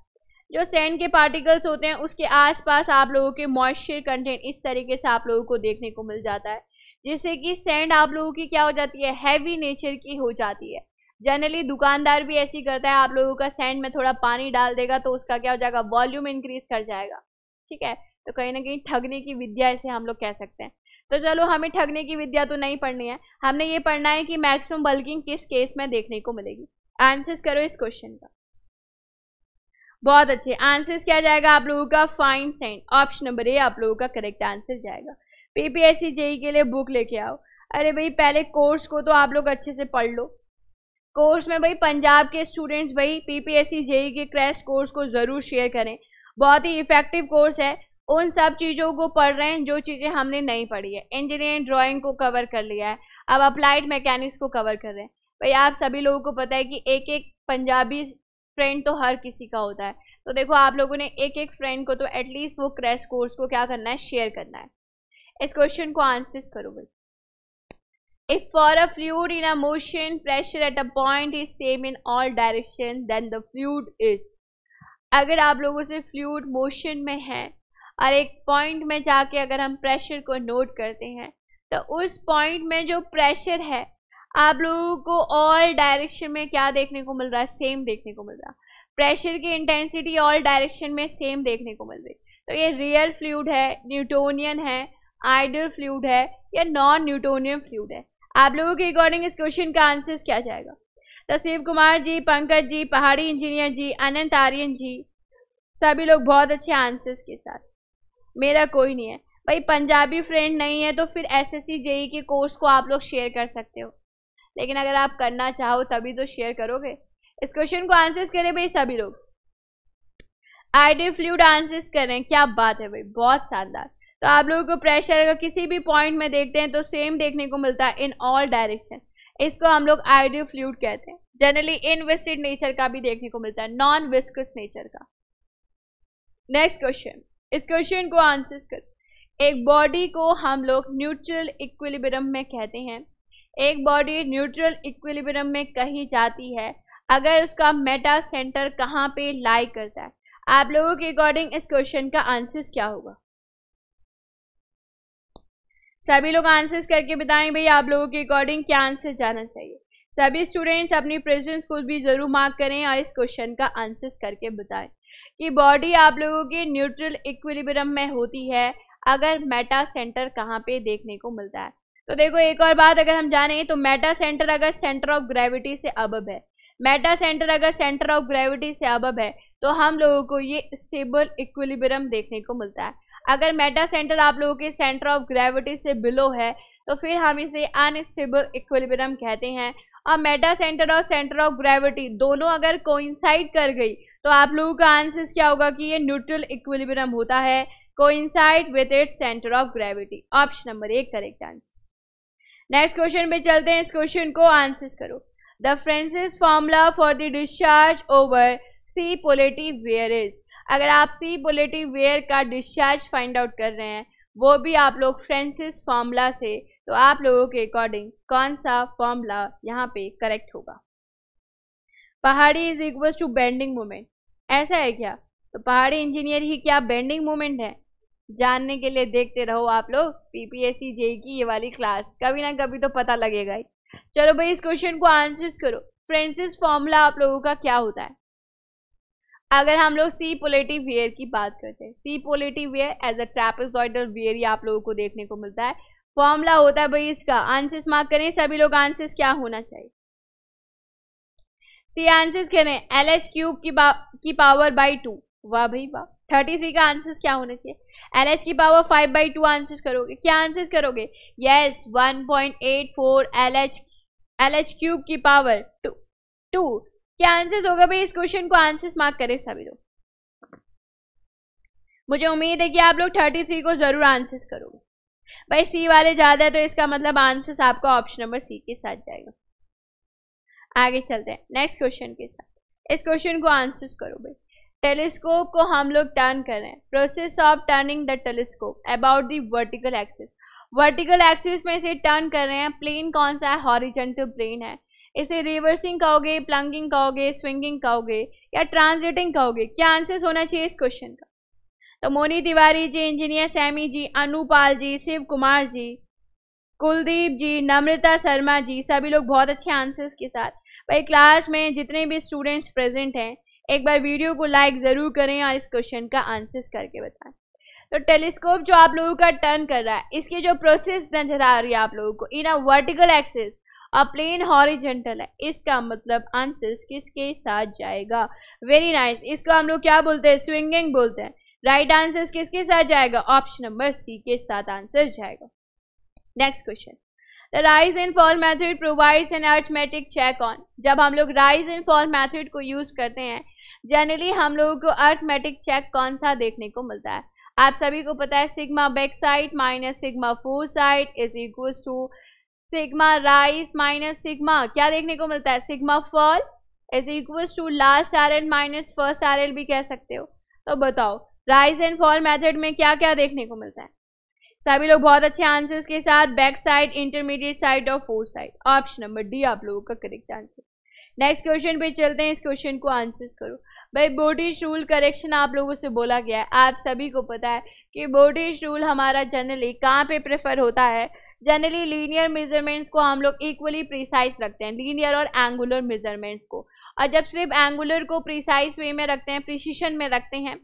जो सैंड के पार्टिकल्स होते हैं उसके आसपास आप लोगों के मॉइस्चर कंटेंट इस तरीके से आप लोगों को देखने को मिल जाता है जिससे कि सैंड आप लोगों की क्या हो जाती है हैवी नेचर की हो जाती है जनरली दुकानदार भी ऐसी करता है आप लोगों का सैंड में थोड़ा पानी डाल देगा तो उसका क्या हो जाएगा वॉल्यूम इंक्रीज कर जाएगा ठीक है तो कहीं ना कहीं ठगने की विद्या ऐसे हम लोग कह सकते हैं तो चलो हमें ठगने की विद्या तो नहीं पढ़नी है हमने ये पढ़ना है कि मैक्सिमम बल्किंग किस केस में देखने को मिलेगी आंसर्स करो इस क्वेश्चन का बहुत अच्छे आंसर्स क्या जाएगा आप लोगों का fine sand option number A आप लोगों का करेक्ट आंसर जाएगा पीपीएससी जेई e के लिए बुक लेके आओ अरे भाई पहले कोर्स को तो आप लोग अच्छे से पढ़ लो कोर्स में भाई पंजाब के स्टूडेंट्स भाई पीपीएससी जेई e के क्रैश कोर्स को ज़रूर शेयर करें बहुत ही इफेक्टिव कोर्स है उन सब चीज़ों को पढ़ रहे हैं जो चीज़ें हमने नहीं पढ़ी है इंजीनियरिंग ड्राइंग को कवर कर लिया है अब अप्लाइड मैकेनिक्स को कवर कर रहे हैं भाई आप सभी लोगों को पता है कि एक एक पंजाबी फ्रेंड तो हर किसी का होता है तो देखो आप लोगों ने एक एक फ्रेंड को तो एटलीस्ट वो क्रैश कोर्स को क्या करना है शेयर करना है इस क्वेश्चन को आंसर्स करो भाई if for a fluid in a motion pressure at a point is same in all direction then the fluid is अगर आप लोगों से फ्लूड मोशन में है और एक पॉइंट में जाके अगर हम प्रेशर को नोट करते हैं तो उस पॉइंट में जो प्रेशर है आप लोगों को ऑल डायरेक्शन में क्या देखने को मिल रहा है सेम देखने को मिल रहा प्रेशर की इंटेंसिटी ऑल डायरेक्शन में सेम देखने को मिल रही तो ये रियल फ्लूड है न्यूटोनियन है आइडल फ्लूड है या नॉन न्यूटोनियन फ्लूड है आप लोगों के अकॉर्डिंग इस क्वेश्चन का आंसर क्या जाएगा तो शिव कुमार जी पंकज जी पहाड़ी इंजीनियर जी अनंत आर्यन जी सभी लोग बहुत अच्छे आंसर्स के साथ मेरा कोई नहीं है भाई पंजाबी फ्रेंड नहीं है तो फिर एस एस जेई के कोर्स को आप लोग शेयर कर सकते हो लेकिन अगर आप करना चाहो तभी तो शेयर करोगे इस क्वेश्चन को आंसर्स करें भाई सभी लोग आईडी फ्लूड आंसर्स करें क्या बात है भाई बहुत शानदार तो आप लोगों को प्रेशर अगर किसी भी पॉइंट में देखते हैं तो सेम देखने को मिलता है इन ऑल डायरेक्शन इसको हम लोग आइडियल फ्लूड कहते हैं जनरली इनविसिड नेचर का भी देखने को मिलता है नॉन विस्कस नेचर का नेक्स्ट क्वेश्चन इस क्वेश्चन को आंसर कर एक बॉडी को हम लोग न्यूट्रल इक्विलिब्रियम में कहते हैं एक बॉडी न्यूट्रल इक्विलिब्रियम में कही जाती है अगर उसका मेटा सेंटर कहाँ पे लाई करता है आप लोगों के अकॉर्डिंग इस क्वेश्चन का आंसर क्या होगा सभी लोग आंसर्स करके बताएं भाई आप लोगों के अकॉर्डिंग क्या आंसर जाना चाहिए सभी स्टूडेंट्स अपनी प्रेजेंस को भी ज़रूर मार्क करें और इस क्वेश्चन का आंसर करके बताएं कि बॉडी आप लोगों के न्यूट्रल इक्विलिब्रियम में होती है अगर मेटा सेंटर कहाँ पे देखने को मिलता है तो देखो एक और बात अगर हम जाने तो मेटा सेंटर अगर सेंटर ऑफ ग्रेविटी से अबब है मेटा सेंटर अगर सेंटर ऑफ ग्रेविटी से अबब है तो हम लोगों को ये स्टेबल इक्विलिब्रियम देखने को मिलता है अगर मेटा सेंटर आप लोगों के सेंटर ऑफ ग्रेविटी से बिलो है तो फिर हम इसे अनस्टेबल इक्विलिब्रियम कहते हैं और मेटा सेंटर और सेंटर ऑफ ग्रेविटी दोनों अगर कोइंसाइड कर गई तो आप लोगों का आंसर क्या होगा कि ये न्यूट्रल इक्विलिब्रियम होता है coincide with it centre of gravity option number एक करेक्ट आंसर नेक्स्ट क्वेश्चन पे चलते हैं इस क्वेश्चन को आंसर करो the Francis formula for the discharge over cipolletti weir is अगर आप सी पोलेटिव वेयर का डिस्चार्ज फाइंड आउट कर रहे हैं वो भी आप लोग फ्रेंसिस फॉर्मूला से तो आप लोगों के अकॉर्डिंग कौन सा फॉर्मूला यहाँ पे करेक्ट होगा पहाड़ी is equal to bending moment ऐसा है क्या तो पहाड़ी इंजीनियर ही क्या बेंडिंग मोमेंट है जानने के लिए देखते रहो आप लोग पीपीएससी जे e की ये वाली क्लास कभी ना कभी तो पता लगेगा ही चलो भाई इस क्वेश्चन को आंसर करो फ्रेंसिस फॉर्मूला आप लोगों का क्या होता है अगर हम लोग सी पोलेटिव वेयर की बात करते हैं cipolletti weir as a trapezoidal weir ये आप लोगों को देखने को मिलता है फॉर्मूला होता है भाई इसका आंसर्स मार्क करें सभी लोग आंसर्स क्या होना चाहिए सी आंसर्स रहे हैं एल एच क्यूब की, की पावर बाई टू वाह भाई वाह थर्टी थ्री का आंसर्स क्या होना चाहिए एल एच की power five by two answers करोगे क्या आंसर्स करोगे yes one point eight four L H L H cube की पावर टू टू क्या आंसर्स होगा भाई इस क्वेश्चन को आंसर्स मार्क करें सभी लोग मुझे उम्मीद है कि आप लोग थर्टी थ्री को ज़रूर आंसर्स करोगे भाई सी वाले ज़्यादा है तो इसका मतलब आंसर्स आपका ऑप्शन नंबर सी के साथ जाएगा आगे चलते हैं नेक्स्ट क्वेश्चन के साथ इस क्वेश्चन को आंसर्स करो भाई टेलीस्कोप को हम लोग टर्न कर रहे हैं process of turning the telescope about the vertical axis vertical axis में इसे टर्न कर रहे हैं प्लेन कौन सा है हॉरिजेंटल प्लेन है इसे रिवर्सिंग कहोगे प्लंगिंग कहोगे स्विंगिंग कहोगे या ट्रांसलेटिंग कहोगे क्या आंसर्स होना चाहिए इस क्वेश्चन का तो मोनी तिवारी जी इंजीनियर सैमी जी अनुपाल जी शिव कुमार जी कुलदीप जी नम्रता शर्मा जी सभी लोग बहुत अच्छे आंसर्स के साथ भाई क्लास में जितने भी स्टूडेंट्स प्रेजेंट हैं एक बार वीडियो को लाइक ज़रूर करें और इस क्वेश्चन का आंसर करके बताएं तो टेलीस्कोप जो आप लोगों का टर्न कर रहा है इसकी जो प्रोसेस नजर आ रही है आप लोगों को इन अ वर्टिकल एक्सेस और प्लेन हॉरिजेंटल है इसका मतलब आंसर किसके साथ जाएगा वेरी नाइस nice. इसको हम लोग क्या बोलते हैं स्विंगिंग बोलते हैं राइट आंसर किसके साथ जाएगा ऑप्शन नंबर सी के साथ आंसर जाएगा next question the rise and fall method provides an arithmetic check on जब हम लोग राइज एंड फॉल मैथड को यूज करते हैं जनरली हम लोगों को अर्थमेटिक चेक कौन सा देखने को मिलता है आप सभी को पता है sigma backsight minus sigma foresight is equal to sigma rise minus sigma क्या देखने को मिलता है sigma fall is equal to last R L minus first R L भी कह सकते हो तो बताओ राइज एंड फॉल मैथड में क्या क्या देखने को मिलता है सभी लोग बहुत अच्छे आंसर्स के साथ बैक साइड इंटरमीडिएट साइड और four side option number D आप लोगों का करेक्ट आंसर नेक्स्ट क्वेश्चन पे चलते हैं इस क्वेश्चन को आंसर्स करो भाई बोटिश रूल करेक्शन आप लोगों से बोला गया है आप सभी को पता है कि बोटिश रूल हमारा जनरली कहाँ पे प्रेफर होता है जनरली लीनियर मेजरमेंट्स को हम लोग इक्वली प्रिसाइज रखते हैं लीनियर और एंगुलर मेजरमेंट्स को और जब सिर्फ एंगुलर को प्रिसाइज वे में रखते हैं प्रिसिशन में रखते हैं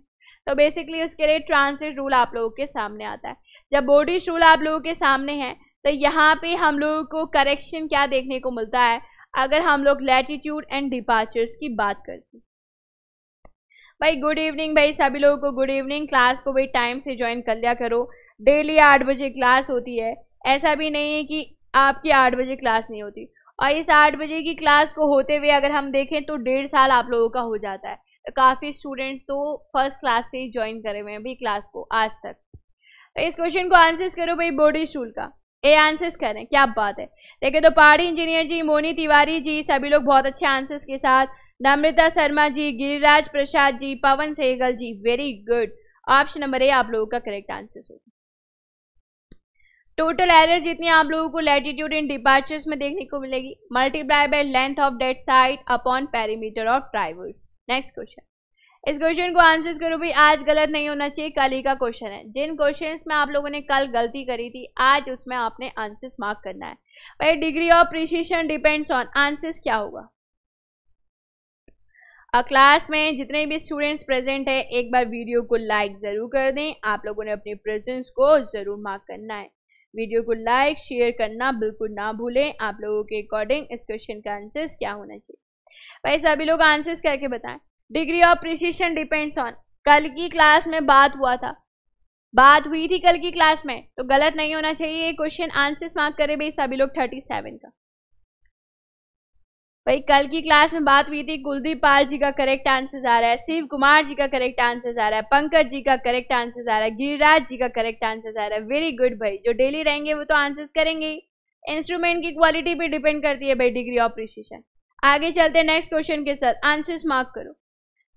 तो बेसिकली उसके लिए ट्रांसिट रूल आप लोगों के सामने आता है जब बॉडी रूल आप लोगों के सामने है तो यहाँ पे हम लोगों को करेक्शन क्या देखने को मिलता है अगर हम लोग लेटिट्यूड एंड डिपार्चर्स की बात करते हैं भाई गुड इवनिंग भाई सभी लोगों को गुड इवनिंग क्लास को भाई टाइम से ज्वाइन कर लिया करो डेली आठ बजे क्लास होती है ऐसा भी नहीं है कि आपकी आठ बजे क्लास नहीं होती और इस आठ बजे की क्लास को होते हुए अगर हम देखें तो डेढ़ साल आप लोगों का हो जाता है काफ़ी स्टूडेंट्स तो फर्स्ट क्लास तो से ही ज्वाइन करे हुए हैं अभी क्लास को आज तक तो इस क्वेश्चन को आंसर्स करो भाई बॉडी स्टूल का ए आंसर्स करें क्या बात है देखे तो पहाड़ी इंजीनियर जी मोनी तिवारी जी सभी लोग बहुत अच्छे आंसर्स के साथ Namrata Sharma ji Giriraj Prasad ji Pawan Sehgal ji very good option number A आप लोगों का करेक्ट आंसर होगा टोटल एरर जितनी आप लोगों को लैटिट्यूड इन डिपार्चर्स में देखने को मिलेगी multiply by length of that side upon perimeter of traverse next question इस क्वेश्चन को आंसर करो भाई आज गलत नहीं होना चाहिए कल ही का क्वेश्चन है जिन क्वेश्चन में आप लोगों ने कल गलती करी थी आज उसमें आपने आंसर्स मार्क करना है भाई degree of precision depends on answers क्या होगा क्लास में जितने भी स्टूडेंट्स प्रेजेंट है एक बार वीडियो को लाइक ज़रूर कर दें आप लोगों ने अपने प्रेजेंस को ज़रूर मार्क करना है वीडियो को लाइक शेयर करना बिल्कुल ना भूलें आप लोगों के अकॉर्डिंग इस क्वेश्चन का आंसर्स क्या होना चाहिए भाई सभी लोग आंसर्स करके बताएं degree of precision depends on कल की क्लास में बात हुआ था बात हुई थी कल की क्लास में तो गलत नहीं होना चाहिए ये क्वेश्चन आंसर्स मार्क करें भाई सभी लोग थर्टी सेवन का भाई कल की क्लास में बात हुई थी कुलदीप पाल जी का करेक्ट आंसर आ रहा है शिव कुमार जी का करेक्ट आंसर आ रहा है पंकज जी का करेक्ट आंसर आ रहा है गिरिराज जी का करेक्ट आंसर आ रहा है वेरी गुड भाई जो डेली रहेंगे वो तो आंसर्स करेंगे ही इंस्ट्रूमेंट की क्वालिटी पर डिपेंड करती है भाई डिग्री ऑफ प्रिसिशन आगे चलते हैं नेक्स्ट क्वेश्चन के साथ आंसर्स मार्क करो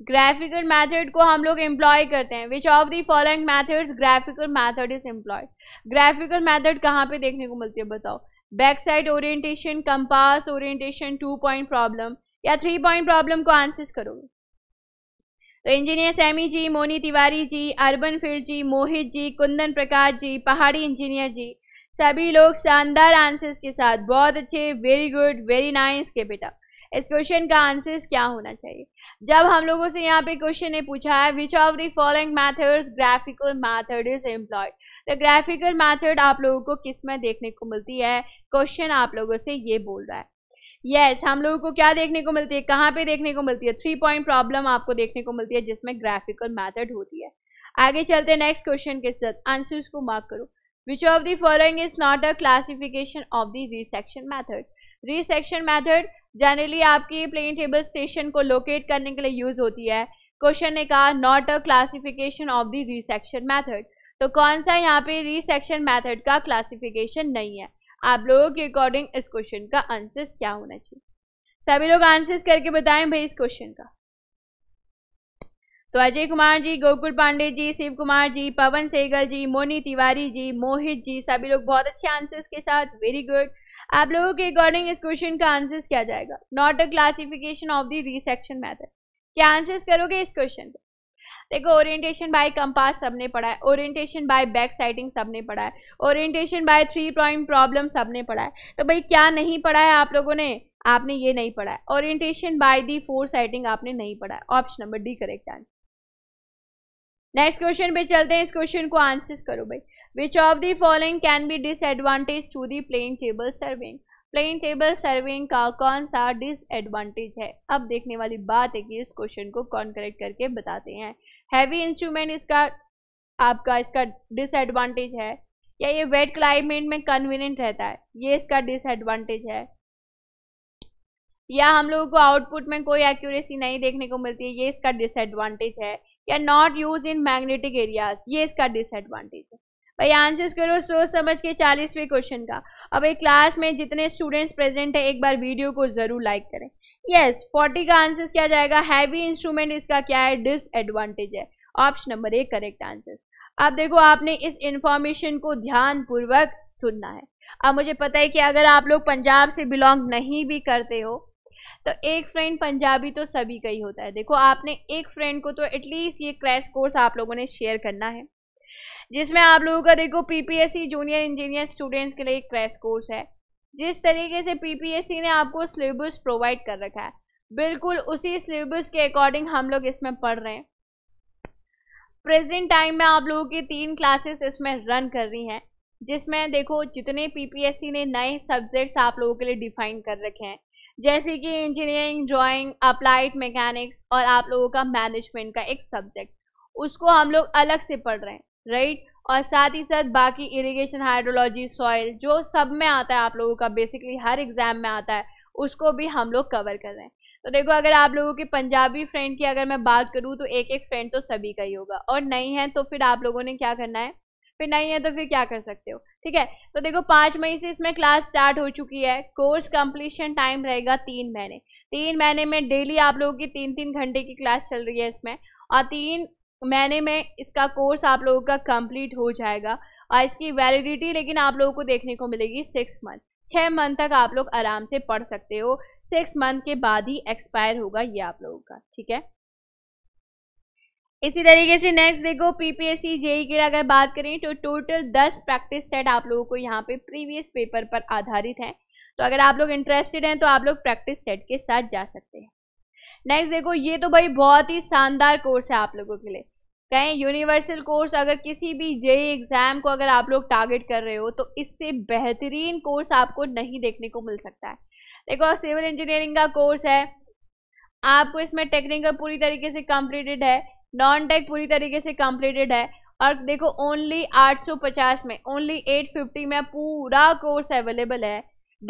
ग्राफिकल मैथड को हम लोग एम्प्लॉय करते हैं which of the following method graphical method is employed graphical method कहाँ पे देखने को मिलती है बताओ back side orientation compass orientation two point problem या थ्री पॉइंट प्रॉब्लम को आंसर करोगे तो इंजीनियर सैमी जी मोनी तिवारी जी अर्बन फिर जी मोहित जी कुंदन प्रकाश जी पहाड़ी इंजीनियर जी सभी लोग शानदार आंसर्स के साथ बहुत अच्छे वेरी गुड वेरी नाइस के बेटा इस क्वेश्चन का आंसर्स क्या होना चाहिए जब हम लोगों से यहाँ पे क्वेश्चन ने पूछा है which of the following method graphical method is employed तो ग्राफिकल मैथड आप लोगों को किस में देखने को मिलती है क्वेश्चन आप लोगों से ये बोल रहा है यस yes, हम लोगों को क्या देखने को मिलती है कहाँ पे देखने को मिलती है थ्री पॉइंट प्रॉब्लम आपको देखने को मिलती है जिसमें ग्राफिकल मैथड होती है आगे चलते हैं नेक्स्ट क्वेश्चन के साथ आंसर को मार्क करो which of the following is not a classification of the resection method resection method generally आपकी प्लेन टेबल स्टेशन को लोकेट करने के लिए यूज होती है क्वेश्चन ने कहा not a classification of the resection method तो कौन सा यहाँ पे रिसेक्शन मैथड का क्लासिफिकेशन नहीं है आप लोगों के अकॉर्डिंग इस क्वेश्चन का आंसर क्या होना चाहिए सभी लोग आंसर्स करके बताएं भाई इस क्वेश्चन का तो अजय कुमार जी गोकुल पांडे जी शिव कुमार जी पवन सेगल जी मोनी तिवारी जी मोहित जी सभी लोग बहुत अच्छे आंसर्स के साथ वेरी गुड आप लोगों के अकॉर्डिंग इस क्वेश्चन का आंसर क्या जाएगा not a classification of the resection method क्या आंसर्स करोगे इस क्वेश्चन को देखो ओरिएंटेशन बाय कंपास सबने पढ़ा है ओरिएंटेशन बाय बैक साइडिंग सबने पढ़ा है orientation by three point problem सबने पढ़ा है तो भाई क्या नहीं पढ़ा है आप लोगों ने आपने ये नहीं पढ़ा है orientation by the four sighting आपने नहीं पढ़ा है option number D correct answer next question पे चलते हैं इस क्वेश्चन को आंसर करो भाई which of the following can be disadvantage to the plane table surveying plane table surveying का कौन सा डिसएडवांटेज है अब देखने वाली बात है कि इस क्वेश्चन को कौन करेक्ट करके बताते हैं हैवी इंस्ट्रूमेंट इसका आपका इसका डिसएडवांटेज है या ये वेट क्लाइमेट में कन्वीनियंट रहता है ये इसका डिसएडवांटेज है या हम लोगों को आउटपुट में कोई एक्यूरेसी नहीं देखने को मिलती है ये इसका डिसएडवांटेज है या not use in magnetic areas ये इसका डिसएडवांटेज है भाई आंसर्स करो सोच समझ के चालीसवें क्वेश्चन का अब एक क्लास में जितने स्टूडेंट्स प्रेजेंट है एक बार वीडियो को ज़रूर लाइक करें यस फोर्टी का आंसर क्या जाएगा हैवी इंस्ट्रूमेंट इसका क्या है डिसएडवांटेज है ऑप्शन नंबर एक करेक्ट आंसर अब देखो आपने इस इंफॉर्मेशन को ध्यानपूर्वक सुनना है अब मुझे पता है कि अगर आप लोग पंजाब से बिलोंग नहीं भी करते हो तो एक फ्रेंड पंजाबी तो सभी का ही होता है देखो आपने एक फ्रेंड को तो एटलीस्ट ये क्रैश कोर्स आप लोगों ने शेयर करना है जिसमें आप लोगों का देखो पीपीएससी जूनियर इंजीनियर स्टूडेंट्स के लिए एक क्रैस कोर्स है जिस तरीके से पीपीएससी ने आपको सिलेबस प्रोवाइड कर रखा है बिल्कुल उसी सिलेबस के अकॉर्डिंग हम लोग इसमें पढ़ रहे हैं प्रेजेंट टाइम में आप लोगों की तीन क्लासेस इसमें रन कर रही हैं जिसमें देखो जितने पीपीएससी ने नए सब्जेक्ट्स आप लोगों के लिए डिफाइन कर रखे हैं जैसे कि इंजीनियरिंग ड्राइंग अप्लाइड मैकेनिक्स और आप लोगों का मैनेजमेंट का एक सब्जेक्ट उसको हम लोग अलग से पढ़ रहे हैं राइट और साथ ही साथ बाकी इरिगेशन हाइड्रोलॉजी सॉइल जो सब में आता है आप लोगों का बेसिकली हर एग्जाम में आता है उसको भी हम लोग कवर कर रहे हैं तो देखो अगर आप लोगों के पंजाबी फ्रेंड की अगर मैं बात करूँ तो एक एक फ्रेंड तो सभी का ही होगा और नहीं है तो फिर आप लोगों ने क्या करना है फिर नहीं है तो फिर क्या कर सकते हो ठीक है तो देखो पाँच मई से इसमें क्लास स्टार्ट हो चुकी है कोर्स कंप्लीशन टाइम रहेगा तीन महीने तीन महीने में डेली आप लोगों की तीन तीन घंटे की क्लास चल रही है इसमें और तीन महीने में इसका कोर्स आप लोगों का कंप्लीट हो जाएगा और इसकी वैलिडिटी लेकिन आप लोगों को देखने को मिलेगी सिक्स मंथ छः मंथ तक आप लोग आराम से पढ़ सकते हो सिक्स मंथ के बाद ही एक्सपायर होगा ये आप लोगों का ठीक है इसी तरीके से नेक्स्ट देखो पीपीएससी जेई e e के अगर बात करें तो टोटल दस प्रैक्टिस सेट आप लोगों को यहाँ पे प्रीवियस पेपर पर आधारित हैं तो अगर आप लोग इंटरेस्टेड हैं तो आप लोग प्रैक्टिस सेट के साथ जा सकते हैं नेक्स्ट देखो ये तो भाई बहुत ही शानदार कोर्स है आप लोगों के लिए कहें यूनिवर्सल कोर्स अगर किसी भी जे एग्ज़ाम को अगर आप लोग टारगेट कर रहे हो तो इससे बेहतरीन कोर्स आपको नहीं देखने को मिल सकता है देखो सिविल इंजीनियरिंग का कोर्स है आपको इसमें टेक्निकल पूरी तरीके से कंप्लीटेड है नॉन टेक पूरी तरीके से कंप्लीटेड है और देखो ओनली 850 में ओनली 850 में पूरा कोर्स अवेलेबल है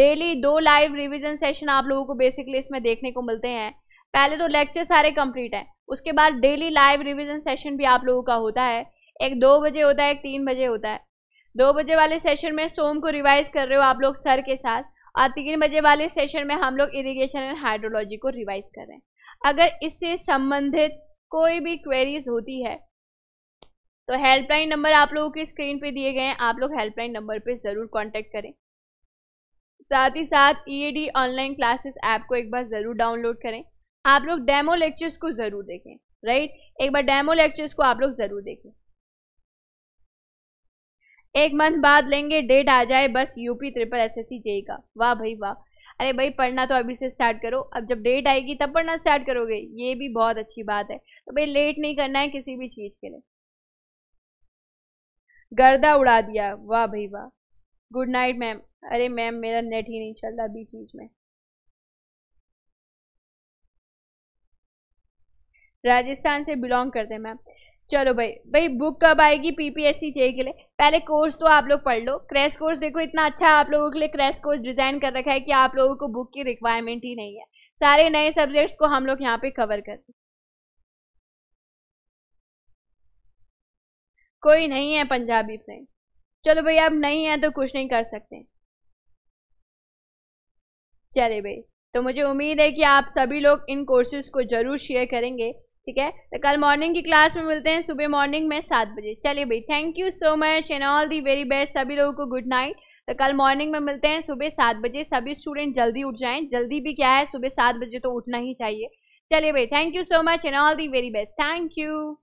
डेली दो लाइव रिवीजन सेशन आप लोगों को बेसिकली इसमें देखने को मिलते हैं पहले तो लेक्चर सारे कंप्लीट हैं उसके बाद डेली लाइव रिविजन सेशन भी आप लोगों का होता है एक दो बजे होता है एक तीन बजे होता है दो बजे वाले सेशन में सोम को रिवाइज कर रहे हो आप लोग सर के साथ और तीन बजे वाले सेशन में हम लोग इरिगेशन एंड हाइड्रोलॉजी को रिवाइज कर रहे हैं अगर इससे संबंधित कोई भी क्वेरीज होती है तो हेल्पलाइन नंबर आप लोगों के स्क्रीन पे दिए गए हैं आप लोग हेल्पलाइन नंबर पे ज़रूर कांटेक्ट करें साथ ही साथ ईएडी ऑनलाइन क्लासेस ऐप को एक बार ज़रूर डाउनलोड करें आप लोग डेमो लेक्चर्स को ज़रूर देखें राइट एक बार डेमो लेक्चर्स को आप लोग ज़रूर देखें एक मंथ बाद लेंगे डेट आ जाए बस UP triple S S C का वाह भाई वाह अरे भाई पढ़ना तो अभी से स्टार्ट करो अब जब डेट आएगी तब पढ़ना स्टार्ट करोगे ये भी बहुत अच्छी बात है तो भाई लेट नहीं करना है किसी भी चीज़ के लिए गर्दा उड़ा दिया वाह भाई वाह गुड नाइट मैम अरे मैम मेरा नेट ही नहीं चल रहा बीच बीच में राजस्थान से बिलोंग करते हैं मैम चलो भाई भाई बुक कब आएगी पीपीएससी जे के लिए पहले कोर्स तो आप लोग पढ़ लो क्रैश कोर्स देखो इतना अच्छा आप लोगों के लिए क्रैश कोर्स डिज़ाइन कर रखा है कि आप लोगों को बुक की रिक्वायरमेंट ही नहीं है सारे नए सब्जेक्ट्स को हम लोग यहाँ पे कवर कर कोई नहीं है पंजाबी फ्रेंड चलो भाई अब नहीं है तो कुछ नहीं कर सकते चले भाई तो मुझे उम्मीद है कि आप सभी लोग इन कोर्सेज को जरूर शेयर करेंगे ठीक है तो कल मॉर्निंग की क्लास में मिलते हैं सुबह मॉर्निंग में सात बजे चलिए भाई thank you so much and all the very best सभी लोगों को गुड नाइट तो कल मॉर्निंग में मिलते हैं सुबह सात बजे सभी स्टूडेंट जल्दी उठ जाएं जल्दी भी क्या है सुबह सात बजे तो उठना ही चाहिए चलिए भाई thank you so much and all the very best thank you